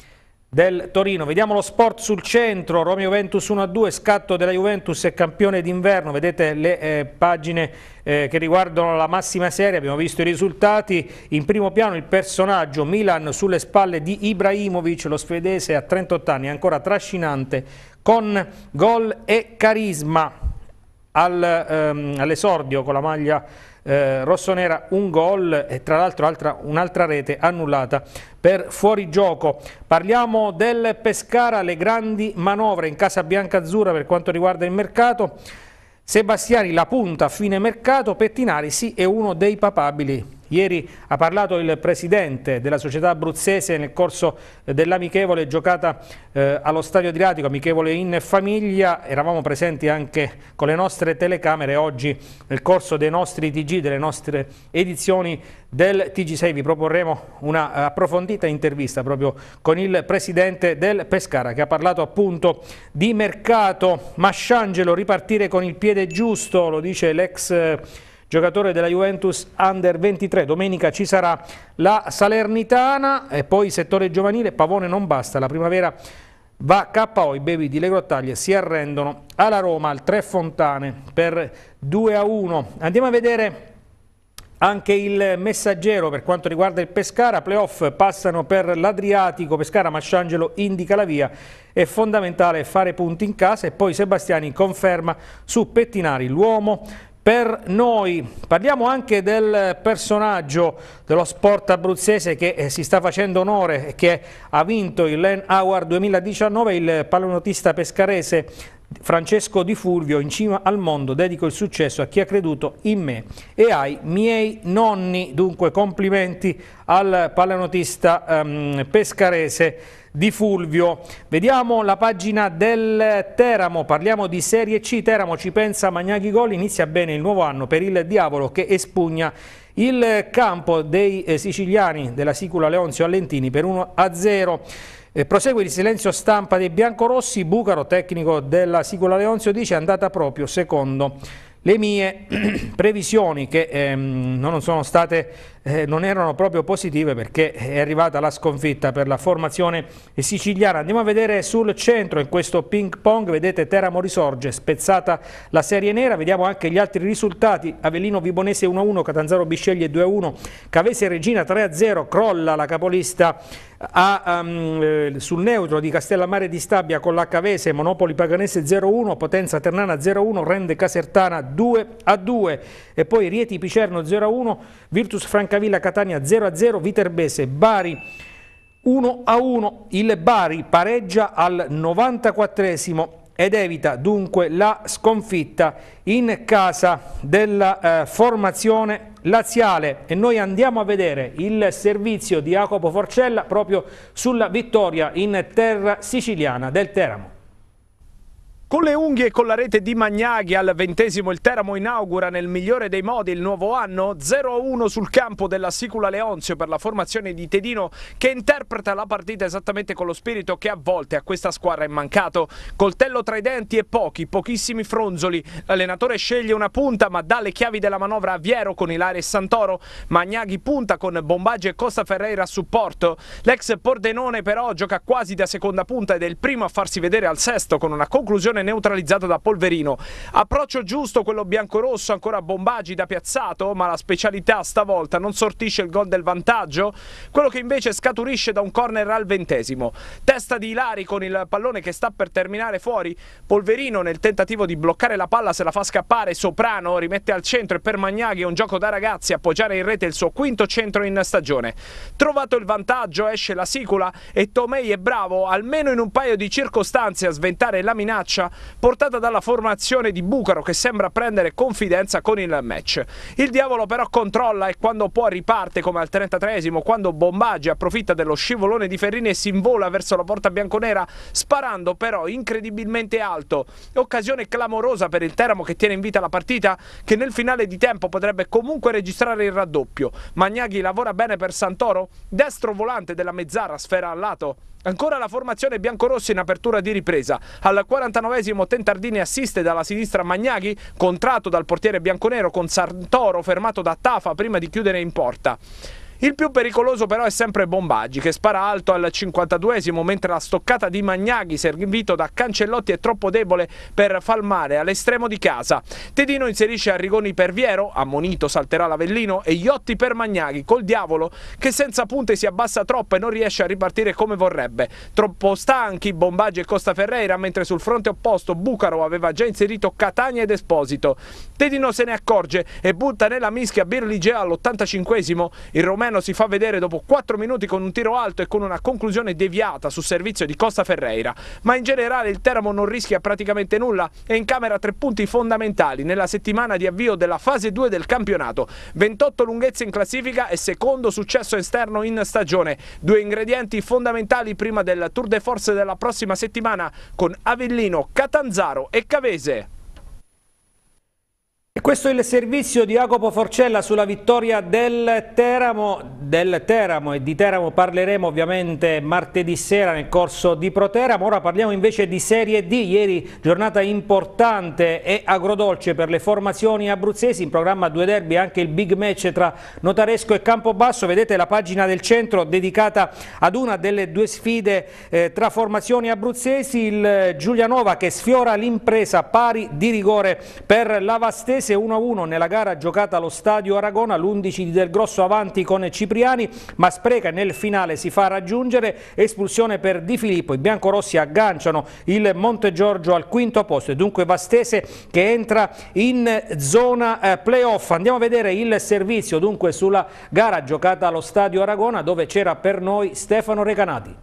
del Torino. Vediamo lo sport sul centro, Romeo Ventus 1-2, scatto della Juventus e campione d'inverno, vedete le eh, pagine eh, che riguardano la massima serie, abbiamo visto i risultati, in primo piano il personaggio Milan sulle spalle di Ibrahimovic, lo svedese a 38 anni, ancora trascinante, con gol e carisma al, ehm, all'esordio con la maglia eh, rossonera un gol e tra l'altro un'altra rete annullata per fuorigioco. Parliamo del Pescara, le grandi manovre in casa bianca-azzurra per quanto riguarda il mercato. Sebastiani la punta a fine mercato, Pettinari sì è uno dei papabili Ieri ha parlato il presidente della società abruzzese nel corso eh, dell'amichevole giocata eh, allo stadio Adriatico, amichevole in famiglia, eravamo presenti anche con le nostre telecamere oggi nel corso dei nostri TG, delle nostre edizioni del TG6, vi proporremo una eh, approfondita intervista proprio con il presidente del Pescara che ha parlato appunto di mercato, Masciangelo ripartire con il piede giusto, lo dice l'ex eh, giocatore della Juventus Under 23. Domenica ci sarà la Salernitana e poi settore giovanile, Pavone non basta, la primavera va KO, i bevi di Legrottaglie si arrendono alla Roma al Tre Fontane per 2 a 1. Andiamo a vedere anche il messaggero per quanto riguarda il Pescara, playoff passano per l'Adriatico, Pescara Masciangelo indica la via, è fondamentale fare punti in casa e poi Sebastiani conferma su Pettinari l'uomo per noi. Parliamo anche del personaggio dello sport abruzzese che eh, si sta facendo onore e che ha vinto il LEN Award 2019, il pallonotista pescarese Francesco Di Fulvio, in cima al mondo, dedico il successo a chi ha creduto in me e ai miei nonni. Dunque complimenti al palanotista um, ehm, pescarese Di Fulvio. Vediamo la pagina del Teramo, parliamo di Serie C. Teramo ci pensa Magnaghi Gol, inizia bene il nuovo anno per il Diavolo che espugna il campo dei eh, siciliani della Sicula Leonzio Allentini per 1-0. Eh, prosegue il silenzio stampa dei biancorossi, Bucaro, tecnico della Sicula Leonzio, dice è andata proprio secondo le mie previsioni che ehm, non, state, eh, non, erano proprio positive perché è arrivata la sconfitta per la formazione siciliana. Andiamo a vedere sul centro in questo ping pong, vedete Teramo risorge, spezzata la serie nera, vediamo anche gli altri risultati, Avellino Vibonese 1-1, Catanzaro Bisceglie 2-1, Cavese Regina 3-0, crolla la capolista a, um, sul neutro di Castellammare di Stabia con la Cavese, Monopoli Paganese 0-1, Potenza Ternana 0-1, Rende Casertana 2-2 e poi Rieti Picerno 0-1, Virtus Francavilla Catania 0-0, Viterbese Bari 1-1, il Bari pareggia al 94esimo ed evita dunque la sconfitta in casa della eh, formazione laziale e noi andiamo a vedere il servizio di Jacopo Forcella proprio sulla vittoria in terra siciliana del Teramo. Con le unghie e con la rete di Magnaghi al ventesimo il Teramo inaugura nel migliore dei modi il nuovo anno 0-1 sul campo della Sicula Leonzio per la formazione di Tedino che interpreta la partita esattamente con lo spirito che a volte a questa squadra è mancato. Coltello tra i denti e pochi, pochissimi fronzoli. L'allenatore sceglie una punta ma dà le chiavi della manovra a Viero con Ilaria e Santoro. Magnaghi punta con Bombaggi e Costa Ferreira a supporto. L'ex Pordenone però gioca quasi da seconda punta ed è il primo a farsi vedere al sesto con una conclusione punizione neutralizzata da Polverino. Approccio giusto quello biancorosso, ancora Bombagi da piazzato, ma la specialità stavolta non sortisce il gol del vantaggio, quello che invece scaturisce da un corner al ventesimo. Testa di Ilari con il pallone che sta per terminare fuori, Polverino nel tentativo di bloccare la palla se la fa scappare, Soprano rimette al centro e per Magnaghi è un gioco da ragazzi appoggiare in rete il suo quinto centro in stagione. Trovato il vantaggio esce la sicula e Tomei è bravo almeno in un paio di circostanze a sventare la minaccia portata dalla formazione di Bucaro che sembra prendere confidenza con il match. Il diavolo però controlla e quando può riparte come al 33esimo, quando Bombaggi approfitta dello scivolone di Ferrini e si invola verso la porta bianconera sparando però incredibilmente alto. Occasione clamorosa per il Teramo che tiene in vita la partita che nel finale di tempo potrebbe comunque registrare il raddoppio. Magnaghi lavora bene per Santoro, destro volante della mezzara sfera al lato Ancora la formazione biancorossa in apertura di ripresa. Al 49esimo Tentardini assiste dalla sinistra Magnaghi, contratto dal portiere bianconero con Santoro fermato da Tafa prima di chiudere in porta. Il più pericoloso però è sempre Bombaggi che spara alto al 52esimo mentre la stoccata di Magnaghi servito da Cancellotti è troppo debole per falmare all'estremo di casa. Tedino inserisce Arrigoni per Viero, ammonito salterà l'Avellino e Iotti per Magnaghi col diavolo che senza punte si abbassa troppo e non riesce a ripartire come vorrebbe. Troppo stanchi Bombaggi e Costa Ferreira mentre sul fronte opposto Bucaro aveva già inserito Catania ed Esposito. Tedino se ne accorge e butta nella mischia Birligea all'85esimo. Il Romero Armeno si fa vedere dopo 4 minuti con un tiro alto e con una conclusione deviata su servizio di Costa Ferreira, ma in generale il Teramo non rischia praticamente nulla e in camera tre punti fondamentali nella settimana di avvio della fase 2 del campionato, 28 lunghezze in classifica e secondo successo esterno in stagione, due ingredienti fondamentali prima del Tour de Force della prossima settimana con Avellino, Catanzaro e Cavese. E questo è il servizio di Jacopo Forcella sulla vittoria del Teramo, del Teramo, e di Teramo parleremo ovviamente martedì sera nel corso di Proteramo, ora parliamo invece di Serie D, ieri giornata importante e agrodolce per le formazioni abruzzesi, in programma due derby anche il big match tra Notaresco e Campobasso, vedete la pagina del centro dedicata ad una delle due sfide eh, tra formazioni abruzzesi, il Giulianova che sfiora l'impresa pari di rigore per la Vastesi, Udinese 1-1 nella gara giocata allo stadio Aragona, l'11 del Grosso avanti con Cipriani, ma spreca nel finale si fa raggiungere, espulsione per Di Filippo, i biancorossi agganciano il Monte Giorgio al quinto posto e dunque Vastese che entra in zona eh, playoff. Andiamo a vedere il servizio dunque sulla gara giocata allo stadio Aragona dove c'era per noi Stefano Recanati.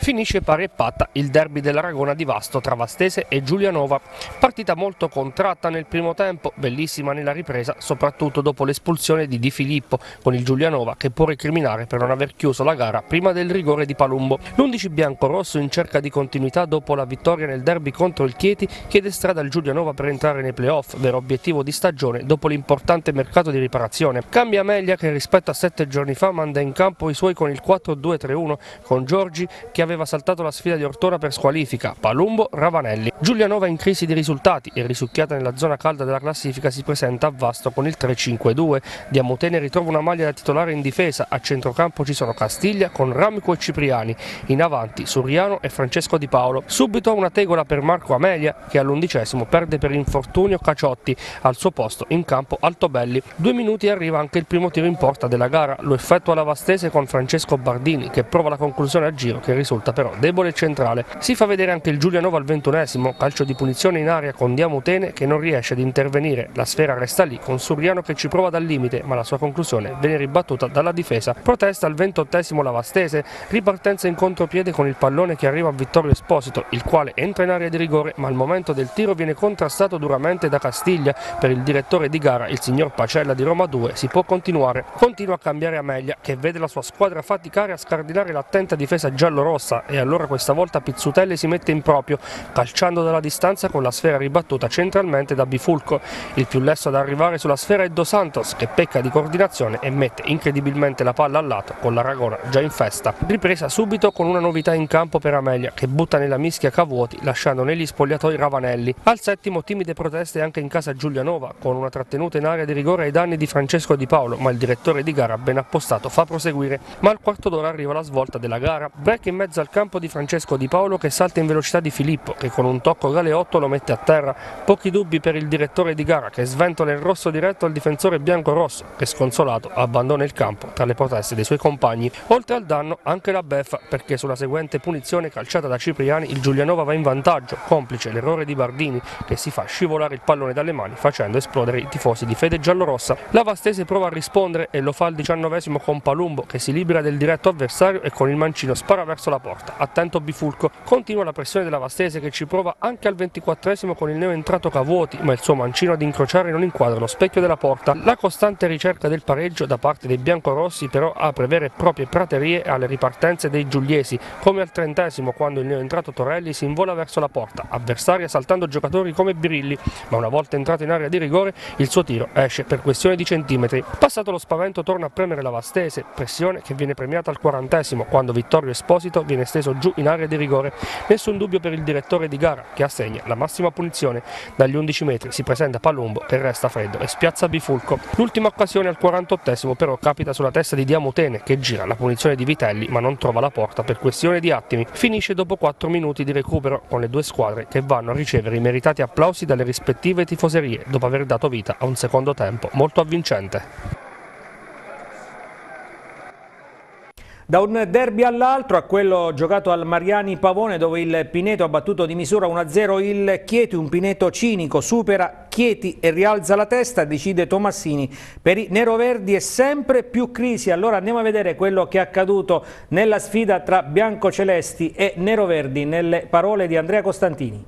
Finisce pari e patta il derby dell'Aragona di Vasto tra Vastese e Giulianova. Partita molto contratta nel primo tempo, bellissima nella ripresa, soprattutto dopo l'espulsione di Di Filippo con il Giulianova che può recriminare per non aver chiuso la gara prima del rigore di Palumbo. L'11 bianco-rosso in cerca di continuità dopo la vittoria nel derby contro il Chieti chiede strada al Giulianova per entrare nei playoff, vero obiettivo di stagione dopo l'importante mercato di riparazione. Cambia Meglia che rispetto a sette giorni fa manda in campo i suoi con il 4-2-3-1 con Giorgi che ha aveva saltato la sfida di Ortona per squalifica, Palumbo, Ravanelli. Giulianova in crisi di risultati e risucchiata nella zona calda della classifica si presenta a Vasto con il 3-5-2. Diamutene ritrova una maglia da titolare in difesa, a centrocampo ci sono Castiglia con Ramico e Cipriani, in avanti Suriano e Francesco Di Paolo. Subito una tegola per Marco Amelia che all'undicesimo perde per infortunio Caciotti, al suo posto in campo Altobelli. Due minuti arriva anche il primo tiro in porta della gara, lo effettua la Vastese con Francesco Bardini che prova la conclusione a giro che risulta risulta però debole centrale. Si fa vedere anche il Giulianova al ventunesimo, calcio di punizione in aria con Diamutene che non riesce ad intervenire. La sfera resta lì con Suriano che ci prova dal limite, ma la sua conclusione viene ribattuta dalla difesa. Protesta al ventottesimo Lavastese, ripartenza in contropiede con il pallone che arriva a Vittorio Esposito, il quale entra in area di rigore, ma al momento del tiro viene contrastato duramente da Castiglia. Per il direttore di gara, il signor Pacella di Roma 2, si può continuare. Continua a cambiare Amelia, che vede la sua squadra faticare a scardinare l'attenta difesa giallo giallorossa passa e allora questa volta Pizzutelli si mette in proprio, calciando dalla distanza con la sfera ribattuta centralmente da Bifulco. Il più lesso ad arrivare sulla sfera è Dos Santos che pecca di coordinazione e mette incredibilmente la palla al lato con l'Aragona già in festa. Ripresa subito con una novità in campo per Amelia che butta nella mischia Cavuoti lasciando negli spogliatoi Ravanelli. Al settimo timide proteste anche in casa Giulianova con una trattenuta in area di rigore ai danni di Francesco Di Paolo ma il direttore di gara ben appostato fa proseguire ma al quarto d'ora arriva la svolta della gara. Break in mezzo mezzo al campo di Francesco Di Paolo che salta in velocità di Filippo che con un tocco galeotto lo mette a terra. Pochi dubbi per il direttore di gara che sventola il rosso diretto al difensore bianco-rosso che sconsolato abbandona il campo tra le proteste dei suoi compagni. Oltre al danno anche la beffa perché sulla seguente punizione calciata da Cipriani il Giulianova va in vantaggio, complice l'errore di Bardini che si fa scivolare il pallone dalle mani facendo esplodere i tifosi di Fede Giallorossa. La Vastese prova a rispondere e lo fa al diciannovesimo con Palumbo che si libera del diretto avversario e con il mancino spara verso la porta porta. Attento Bifulco, continua la pressione della Vastese che ci prova anche al 24 con il neo entrato Cavuoti, ma il suo mancino ad incrociare non inquadra lo specchio della porta. La costante ricerca del pareggio da parte dei biancorossi però apre vere e proprie praterie alle ripartenze dei giuliesi, come al trentesimo quando il neo entrato Torelli si invola verso la porta, avversaria saltando giocatori come Birilli, ma una volta entrato in area di rigore il suo tiro esce per questione di centimetri. Passato lo spavento torna a premere la Vastese, pressione che viene premiata al quarantesimo quando Vittorio Esposito viene steso giù in area di rigore. Nessun dubbio per il direttore di gara che assegna la massima punizione. Dagli 11 metri si presenta Palumbo che resta freddo e spiazza Bifulco. L'ultima occasione al 48 esimo però capita sulla testa di Diamutene che gira la punizione di Vitelli ma non trova la porta per questione di attimi. Finisce dopo 4 minuti di recupero con le due squadre che vanno a ricevere i meritati applausi dalle rispettive tifoserie dopo aver dato vita a un secondo tempo molto avvincente. Da un derby all'altro, a quello giocato al Mariani Pavone dove il Pineto ha battuto di misura 1-0 il Chieti, un Pineto cinico, supera Chieti e rialza la testa, decide Tomassini. Per i neroverdi è sempre più crisi, allora andiamo a vedere quello che è accaduto nella sfida tra biancocelesti e neroverdi nelle parole di Andrea Costantini.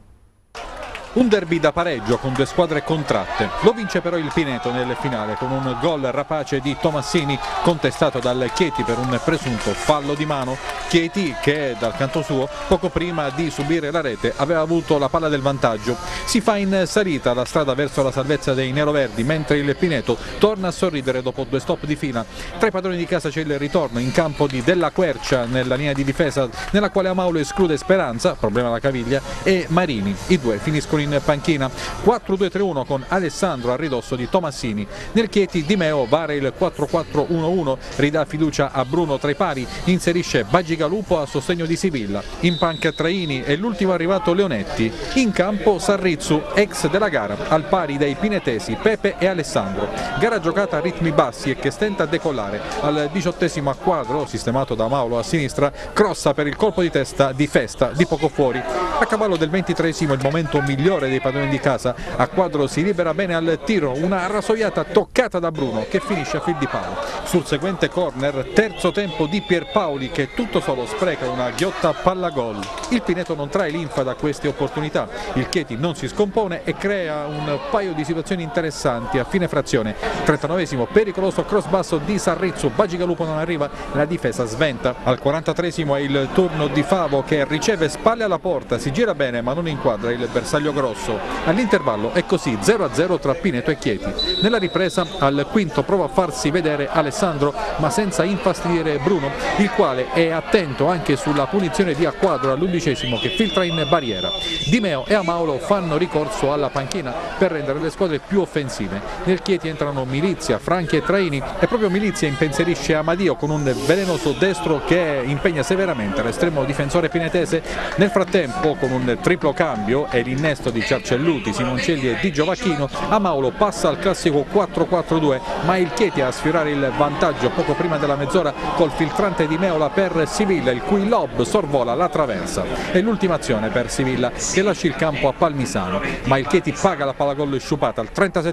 Un derby da pareggio con due squadre contratte. Lo vince però il Pineto nel finale con un gol rapace di Tomassini contestato dal Chieti per un presunto fallo di mano. Chieti che dal canto suo poco prima di subire la rete aveva avuto la palla del vantaggio si fa in salita la strada verso la salvezza dei neroverdi mentre il Pineto torna a sorridere dopo due stop di fila. Tra i padroni di casa c'è il ritorno in campo di Della Quercia nella linea di difesa nella quale Amaulo esclude Speranza, problema alla caviglia, e Marini. I due finiscono in panchina 4-2-3-1 con Alessandro a ridosso di Tomassini. Nel Chieti Di Meo vara il 4-4-1-1, ridà fiducia a Bruno tra i pari, inserisce Bagigalupo a sostegno di Sibilla In panca Traini e l'ultimo arrivato Leonetti. In campo Sarrita jiu-jitsu ex della gara, al pari dei pinetesi Pepe e Alessandro. Gara giocata a ritmi bassi e che stenta a decollare. Al diciottesimo a quadro, sistemato da Mauro a sinistra, crossa per il colpo di testa di Festa, di poco fuori. A cavallo del ventitresimo, il momento migliore dei padroni di casa, a quadro si libera bene al tiro, una rasoiata toccata da Bruno che finisce a fil di palo. Sul seguente corner, terzo tempo di Pierpaoli che tutto solo spreca una ghiotta palla gol. Il Pineto non trae linfa da queste opportunità, il Chieti non si scompone e crea un paio di situazioni interessanti a fine frazione. 39 pericoloso cross basso di Sarrizzo, Bagigalupo non arriva, la difesa sventa. Al 43 è il turno di Favo che riceve spalle alla porta, si gira bene ma non inquadra il bersaglio grosso. All'intervallo è così 0-0 tra Pineto e Chieti. Nella ripresa al quinto prova a farsi vedere Alessandro ma senza infastidire Bruno, il quale è attento anche sulla punizione di Acquadro all'undicesimo che filtra in barriera. Di Meo e Amaolo fanno hanno ricorso alla panchina per rendere le squadre più offensive. Nel Chieti entrano Milizia, Franchi e Traini e proprio Milizia impensierisce Amadio con un velenoso destro che impegna severamente l'estremo difensore pinetese. Nel frattempo con un triplo cambio e l'innesto di Ciarcelluti, Simoncelli e Di Giovacchino, Amaulo passa al classico 4-4-2 ma il Chieti a sfiorare il vantaggio poco prima della mezz'ora col filtrante di Meola per Sivilla il cui lob sorvola la traversa. È l'ultima azione per Sivilla che lascia il campo a Palmisano Bolzano, ma il Chieti paga la palla gol sciupata al 37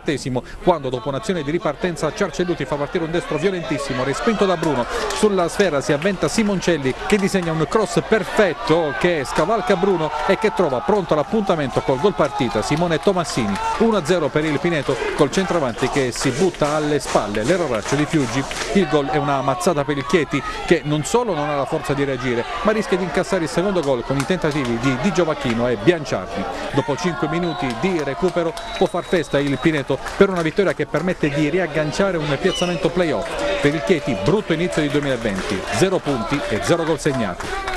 quando dopo un'azione di ripartenza Ciarcelluti fa partire un destro violentissimo, respinto da Bruno, sulla sfera si avventa Simoncelli che disegna un cross perfetto che scavalca Bruno e che trova pronto l'appuntamento col gol partita Simone Tomassini, 1-0 per il Pineto col centravanti che si butta alle spalle, l'erroraccio di Fiuggi, il gol è una mazzata per il Chieti che non solo non ha la forza di reagire ma rischia di incassare il secondo gol con i tentativi di Di Giovacchino e Bianciardi. Dopo 5 5 minuti di recupero può far festa il Pineto per una vittoria che permette di riagganciare un piazzamento playoff per il Chieti brutto inizio di 2020 0 punti e 0 gol segnati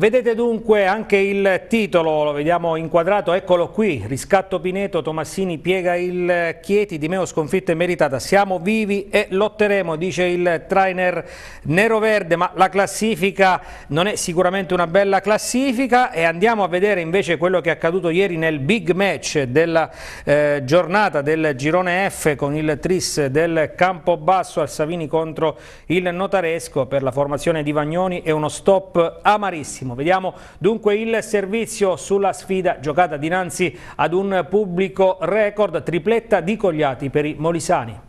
vedete dunque anche il titolo, lo vediamo inquadrato, eccolo qui, riscatto Pineto, Tomassini piega il Chieti, Di Meo sconfitta e meritata, siamo vivi e lotteremo, dice il trainer nero-verde, ma la classifica non è sicuramente una bella classifica e andiamo a vedere invece quello che è accaduto ieri nel big match della eh, giornata del girone F con il tris del Campobasso al Savini contro il Notaresco per la formazione di Vagnoni e uno stop amarissimo massimo. Vediamo dunque il servizio sulla sfida giocata dinanzi ad un pubblico record, tripletta di Cogliati per i molisani.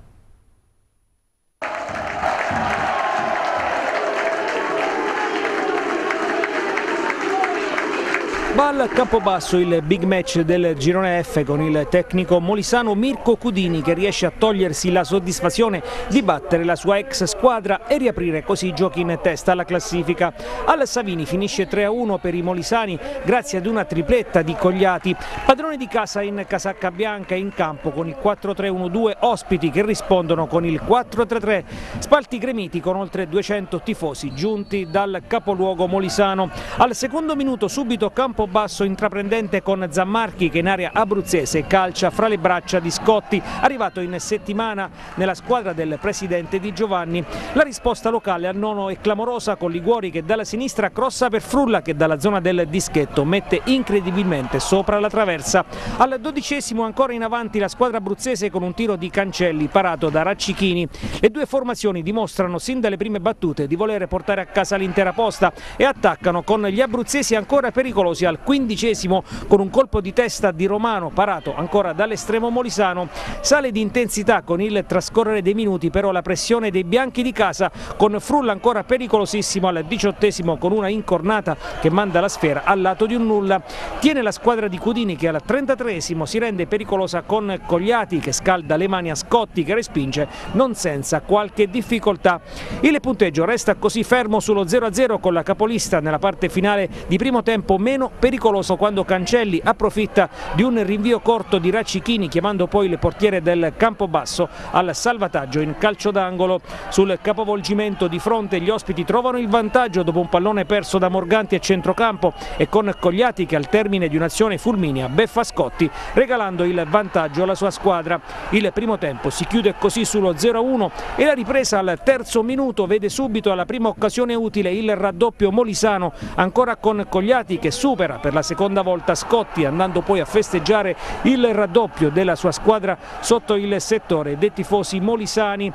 Va al campobasso il big match del girone F con il tecnico molisano Mirko Cudini che riesce a togliersi la soddisfazione di battere la sua ex squadra e riaprire così i giochi in testa alla classifica. Al Savini finisce 3-1 per i molisani grazie ad una tripletta di Cogliati, padrone di casa in casacca bianca in campo con il 4-3-1-2 ospiti che rispondono con il 4-3-3. Spalti gremiti con oltre 200 tifosi giunti dal capoluogo molisano. Al secondo minuto subito campo campo basso intraprendente con Zammarchi che in area abruzzese calcia fra le braccia di Scotti, arrivato in settimana nella squadra del presidente Di Giovanni. La risposta locale al nono è clamorosa con Liguori che dalla sinistra crossa per Frulla che dalla zona del dischetto mette incredibilmente sopra la traversa. Al dodicesimo ancora in avanti la squadra abruzzese con un tiro di Cancelli parato da Raccichini. Le due formazioni dimostrano sin dalle prime battute di voler portare a casa l'intera posta e attaccano con gli abruzzesi ancora pericolosi al al quindicesimo con un colpo di testa di Romano parato ancora dall'estremo molisano, sale di intensità con il trascorrere dei minuti però la pressione dei bianchi di casa con Frulla ancora pericolosissimo al diciottesimo con una incornata che manda la sfera al lato di un nulla, tiene la squadra di Cudini che al trentatreesimo si rende pericolosa con Cogliati che scalda le mani a Scotti che respinge non senza qualche difficoltà. Il punteggio resta così fermo sullo 0-0 con la capolista nella parte finale di primo tempo meno pericolosa pericoloso quando Cancelli approfitta di un rinvio corto di Raccichini chiamando poi il portiere del campo basso al salvataggio in calcio d'angolo. Sul capovolgimento di fronte gli ospiti trovano il vantaggio dopo un pallone perso da Morganti a centrocampo e con Cogliati che al termine di un'azione fulminea beffa Scotti regalando il vantaggio alla sua squadra. Il primo tempo si chiude così sullo 0-1 e la ripresa al terzo minuto vede subito alla prima occasione utile il raddoppio Molisano ancora con Cogliati che supera gara per la seconda volta Scotti andando poi a festeggiare il raddoppio della sua squadra sotto il settore dei tifosi molisani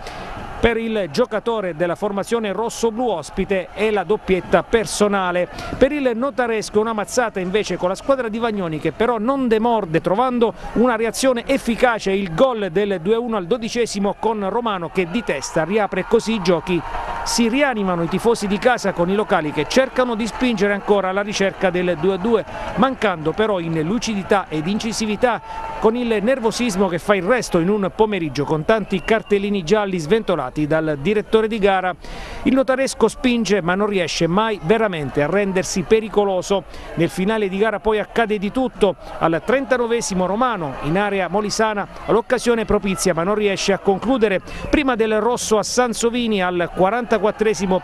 per il giocatore della formazione rosso-blu ospite è la doppietta personale. Per il notaresco una mazzata invece con la squadra di Vagnoni che però non demorde trovando una reazione efficace il gol del 2-1 al dodicesimo con Romano che di testa riapre così i giochi. Si rianimano i tifosi di casa con i locali che cercano di spingere ancora alla ricerca del 2-2 mancando però in lucidità ed incisività con il nervosismo che fa il resto in un pomeriggio con tanti cartellini gialli sventolati tentati dal direttore di gara. Il notaresco spinge ma non riesce mai veramente a rendersi pericoloso. Nel finale di gara poi accade di tutto. Al 39 Romano in area molisana l'occasione propizia ma non riesce a concludere. Prima del rosso a Sansovini al 44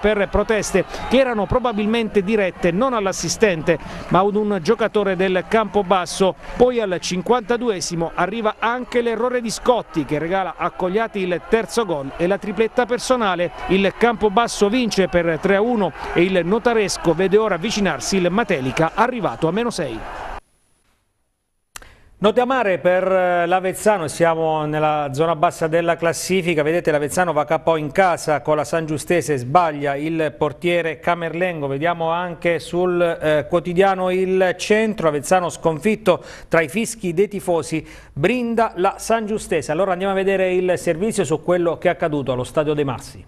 per proteste che erano probabilmente dirette non all'assistente ma ad un giocatore del campo basso. Poi al 52 arriva anche l'errore di Scotti che regala a Cogliati il terzo gol e la tripla tripletta personale. Il Campobasso vince per 3-1 e il Notaresco vede ora avvicinarsi il Matelica arrivato a meno 6. Note amare per eh, l'Avezzano, siamo nella zona bassa della classifica, vedete l'Avezzano va capo in casa con la San Giustese, sbaglia il portiere Camerlengo, vediamo anche sul eh, quotidiano il centro, Avezzano sconfitto tra i fischi dei tifosi, brinda la San Giustese. Allora andiamo a vedere il servizio su quello che è accaduto allo Stadio De Massi.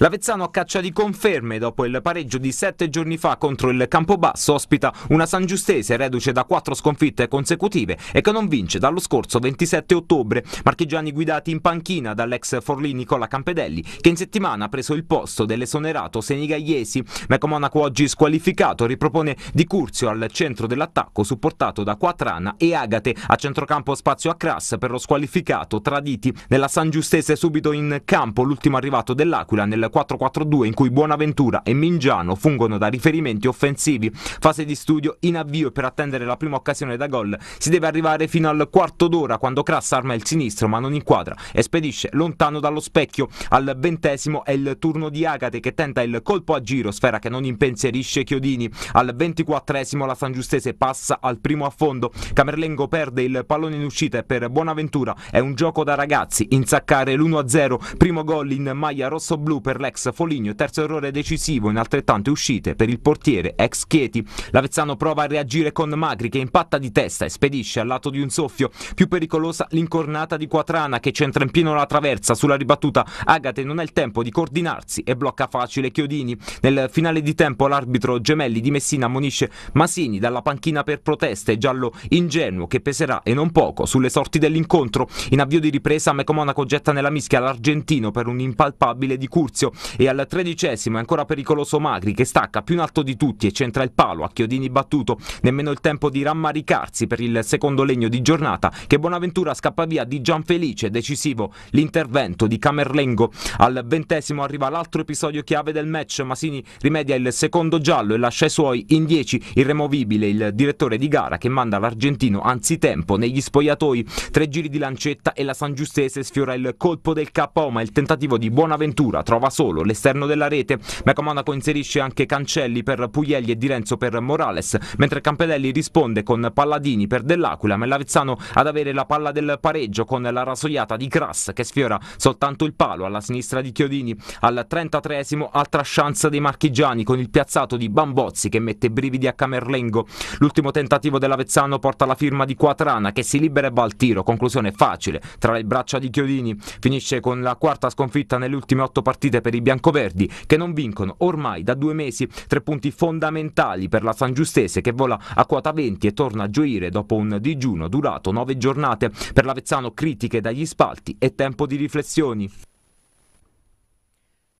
L'Avezzano a caccia di conferme dopo il pareggio di sette giorni fa contro il Campobasso ospita una Sangiustese reduce da quattro sconfitte consecutive e che non vince dallo scorso 27 ottobre. Marchigiani guidati in panchina dall'ex Forlì Nicola Campedelli che in settimana ha preso il posto dell'esonerato Senigaiesi. Meco Monaco oggi squalificato ripropone Di Curzio al centro dell'attacco supportato da Quatrana e Agate a centrocampo spazio a Cras per lo squalificato Traditi. Nella Sangiustese subito in campo l'ultimo arrivato dell'Aquila nel 4-4-2 in cui Buonaventura e Mingiano fungono da riferimenti offensivi. Fase di studio in avvio per attendere la prima occasione da gol. Si deve arrivare fino al quarto d'ora quando Crass arma il sinistro ma non inquadra e spedisce lontano dallo specchio. Al ventesimo è il turno di Agate che tenta il colpo a giro, sfera che non impensierisce Chiodini. Al ventiquattresimo la Sangiustese passa al primo a fondo. Camerlengo perde il pallone in uscita e per Buonaventura è un gioco da ragazzi. Insaccare l'1-0, primo gol in maglia rosso-blu per l'ex Foligno, terzo errore decisivo in altrettante uscite per il portiere ex Chieti. L'Avezzano prova a reagire con Magri che impatta di testa e spedisce al lato di un soffio. Più pericolosa l'incornata di Quatrana che centra in pieno la traversa sulla ribattuta. Agate non ha il tempo di coordinarsi e blocca facile Chiodini. Nel finale di tempo l'arbitro Gemelli di Messina ammonisce Masini dalla panchina per proteste, giallo ingenuo che peserà e non poco sulle sorti dell'incontro. In avvio di ripresa Mecomonaco getta nella mischia l'Argentino per un impalpabile di Curzio. Ciccio e al tredicesimo è ancora pericoloso Magri che stacca più in alto di tutti e centra il palo a Chiodini battuto, nemmeno il tempo di rammaricarsi per il secondo legno di giornata che Bonaventura scappa via di Gianfelice, decisivo l'intervento di Camerlengo. Al ventesimo arriva l'altro episodio chiave del match, Masini rimedia il secondo giallo e lascia i suoi in dieci, irremovibile il direttore di gara che manda l'argentino anzitempo negli spogliatoi, tre giri di lancetta e la San Giustese sfiora il colpo del capo, ma il tentativo di Buonaventura trova solo l'esterno della rete. Meca Monaco inserisce anche Cancelli per Puglielli e Di Renzo per Morales, mentre Campedelli risponde con Palladini per Dell'Aquila, Mellavezzano ad avere la palla del pareggio con la rasoiata di Grass che sfiora soltanto il palo alla sinistra di Chiodini. Al 33 esimo altra chance dei marchigiani con il piazzato di Bambozzi che mette brividi a Camerlengo. L'ultimo tentativo dell'Avezzano porta la firma di Quatrana che si libera e va al tiro, conclusione facile tra le braccia di Chiodini. Finisce con la quarta sconfitta nelle ultime otto partite partite per i biancoverdi che non vincono ormai da due mesi tre punti fondamentali per la San Giustese che vola a quota 20 e torna a gioire dopo un digiuno durato nove giornate. Per l'Avezzano critiche dagli spalti e tempo di riflessioni.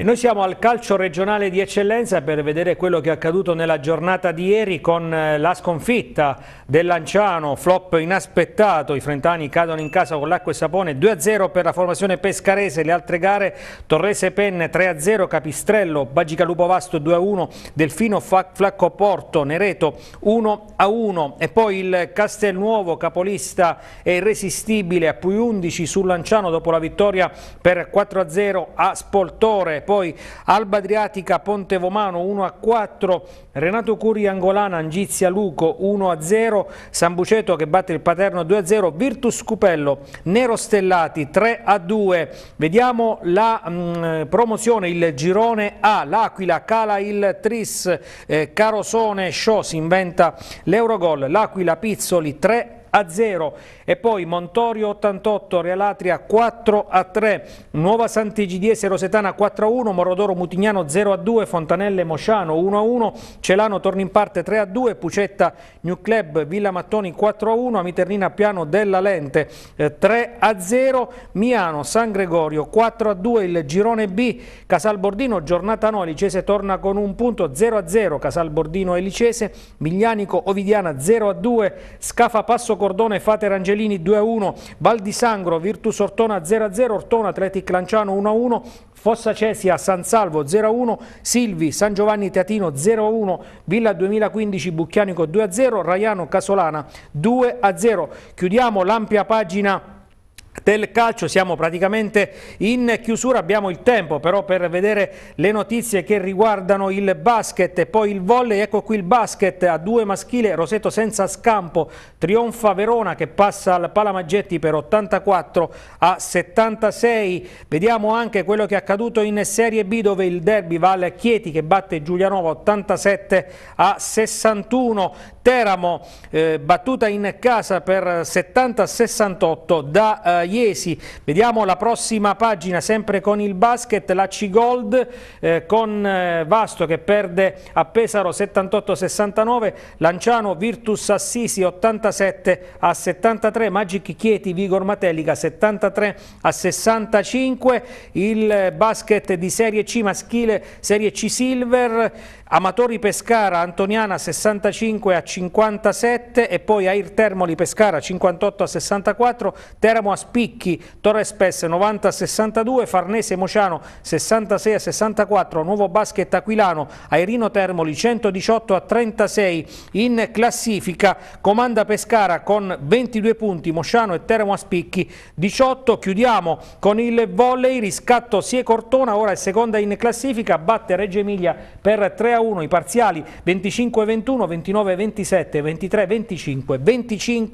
E noi siamo al calcio regionale di eccellenza per vedere quello che è accaduto nella giornata di ieri con eh, la sconfitta del Lanciano, flop inaspettato, i frentani cadono in casa con l'acqua e sapone, 2-0 per la formazione pescarese, le altre gare Torrese Penne 3-0, Capistrello, Bagica Lupo Vasto 2-1, Delfino Flacco Porto, Nereto 1-1 e poi il Castelnuovo capolista e irresistibile a Pui 11 sul Lanciano dopo la vittoria per 4-0 a Spoltore poi Alba Adriatica Ponte Vomano 1-4, a Renato Curi Angolana Angizia Luco 1-0, a San Buceto che batte il Paterno 2-0, a Virtus Cupello Nero Stellati 3-2. Vediamo la mh, mm, promozione, il girone A, l'Aquila cala il Tris, eh, Carosone Show si inventa l'Eurogol, l'Aquila Pizzoli 3 a a 0 e poi Montorio 88, Realatria 4 a 3, Nuova Santigidiese Rosetana 4 a 1, Morodoro Mutignano 0 a 2, Fontanelle Mosciano 1 a 1, Celano torna in parte 3 a 2, Pucetta New Club Villa Mattoni 4 a 1, Amiternina Piano della Lente 3 eh, a 0, Miano San Gregorio 4 a 2, il girone B, Casal Bordino, giornata no, Licese torna con un punto 0 a 0, Casal Bordino e Licese, Miglianico Ovidiana 0 a 2, Scafa Passo con Bordone, Fate Rangelini 2-1, Val di Sangro, Virtus Ortona 0-0, Ortona, Atletic Lanciano 1-1, Fossa Cesia, San Salvo 0-1, Silvi, San Giovanni Teatino 0-1, Villa 2015 Bucchianico 2-0, Raiano Casolana 2-0. Chiudiamo l'ampia pagina del calcio. Siamo praticamente in chiusura, abbiamo il tempo però per vedere le notizie che riguardano il basket e poi il volley. Ecco qui il basket a due maschile, Roseto senza scampo, trionfa Verona che passa al Palamaggetti per 84 a 76. Vediamo anche quello che è accaduto in Serie B dove il derby va al Chieti che batte Giulianova 87 a 61. Teramo eh, battuta in casa per 70-68 da eh, Iesi. Vediamo la prossima pagina, sempre con il basket, la C-Gold eh, con eh, Vasto che perde a Pesaro 78-69, Lanciano Virtus Assisi 87 a 73, Magic Chieti Vigor Matelica 73 a 65, il eh, basket di Serie C maschile, Serie C Silver Amatori Pescara, Antoniana 65 a 57 e poi Air Termoli Pescara 58 a 64, Teramo a Spicchi, Torres Pes 90 a 62, Farnese Mociano 66 a 64, Nuovo Basket Aquilano, Airino Termoli 118 a 36 in classifica, comanda Pescara con 22 punti, Mociano e Teramo a Spicchi 18, chiudiamo con il volley, riscatto Sie Cortona, ora è seconda in classifica, batte Reggio Emilia per 3 a 3-1, i parziali 25-21, 29-27, 23-25,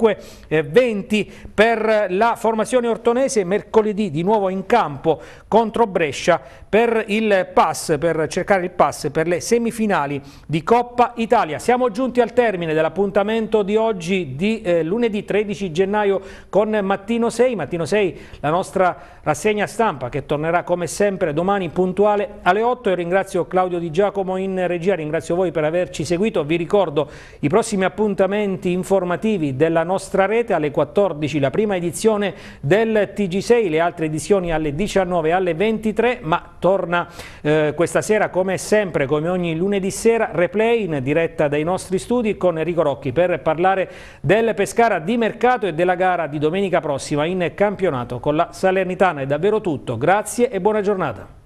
25-20 per la formazione ortonese, mercoledì di nuovo in campo contro Brescia per il pass, per cercare il pass per le semifinali di Coppa Italia. Siamo giunti al termine dell'appuntamento di oggi di eh, lunedì 13 gennaio con Mattino 6, Mattino 6 la nostra rassegna stampa che tornerà come sempre domani puntuale alle 8 e ringrazio Claudio Di Giacomo in regia regia, ringrazio voi per averci seguito, vi ricordo i prossimi appuntamenti informativi della nostra rete alle 14 la prima edizione del TG6, le altre edizioni alle 19 alle 23, ma torna eh, questa sera come sempre, come ogni lunedì sera, replay in diretta dai nostri studi con Enrico Rocchi per parlare del Pescara di mercato e della gara di domenica prossima in campionato con la Salernitana. È davvero tutto, grazie e buona giornata.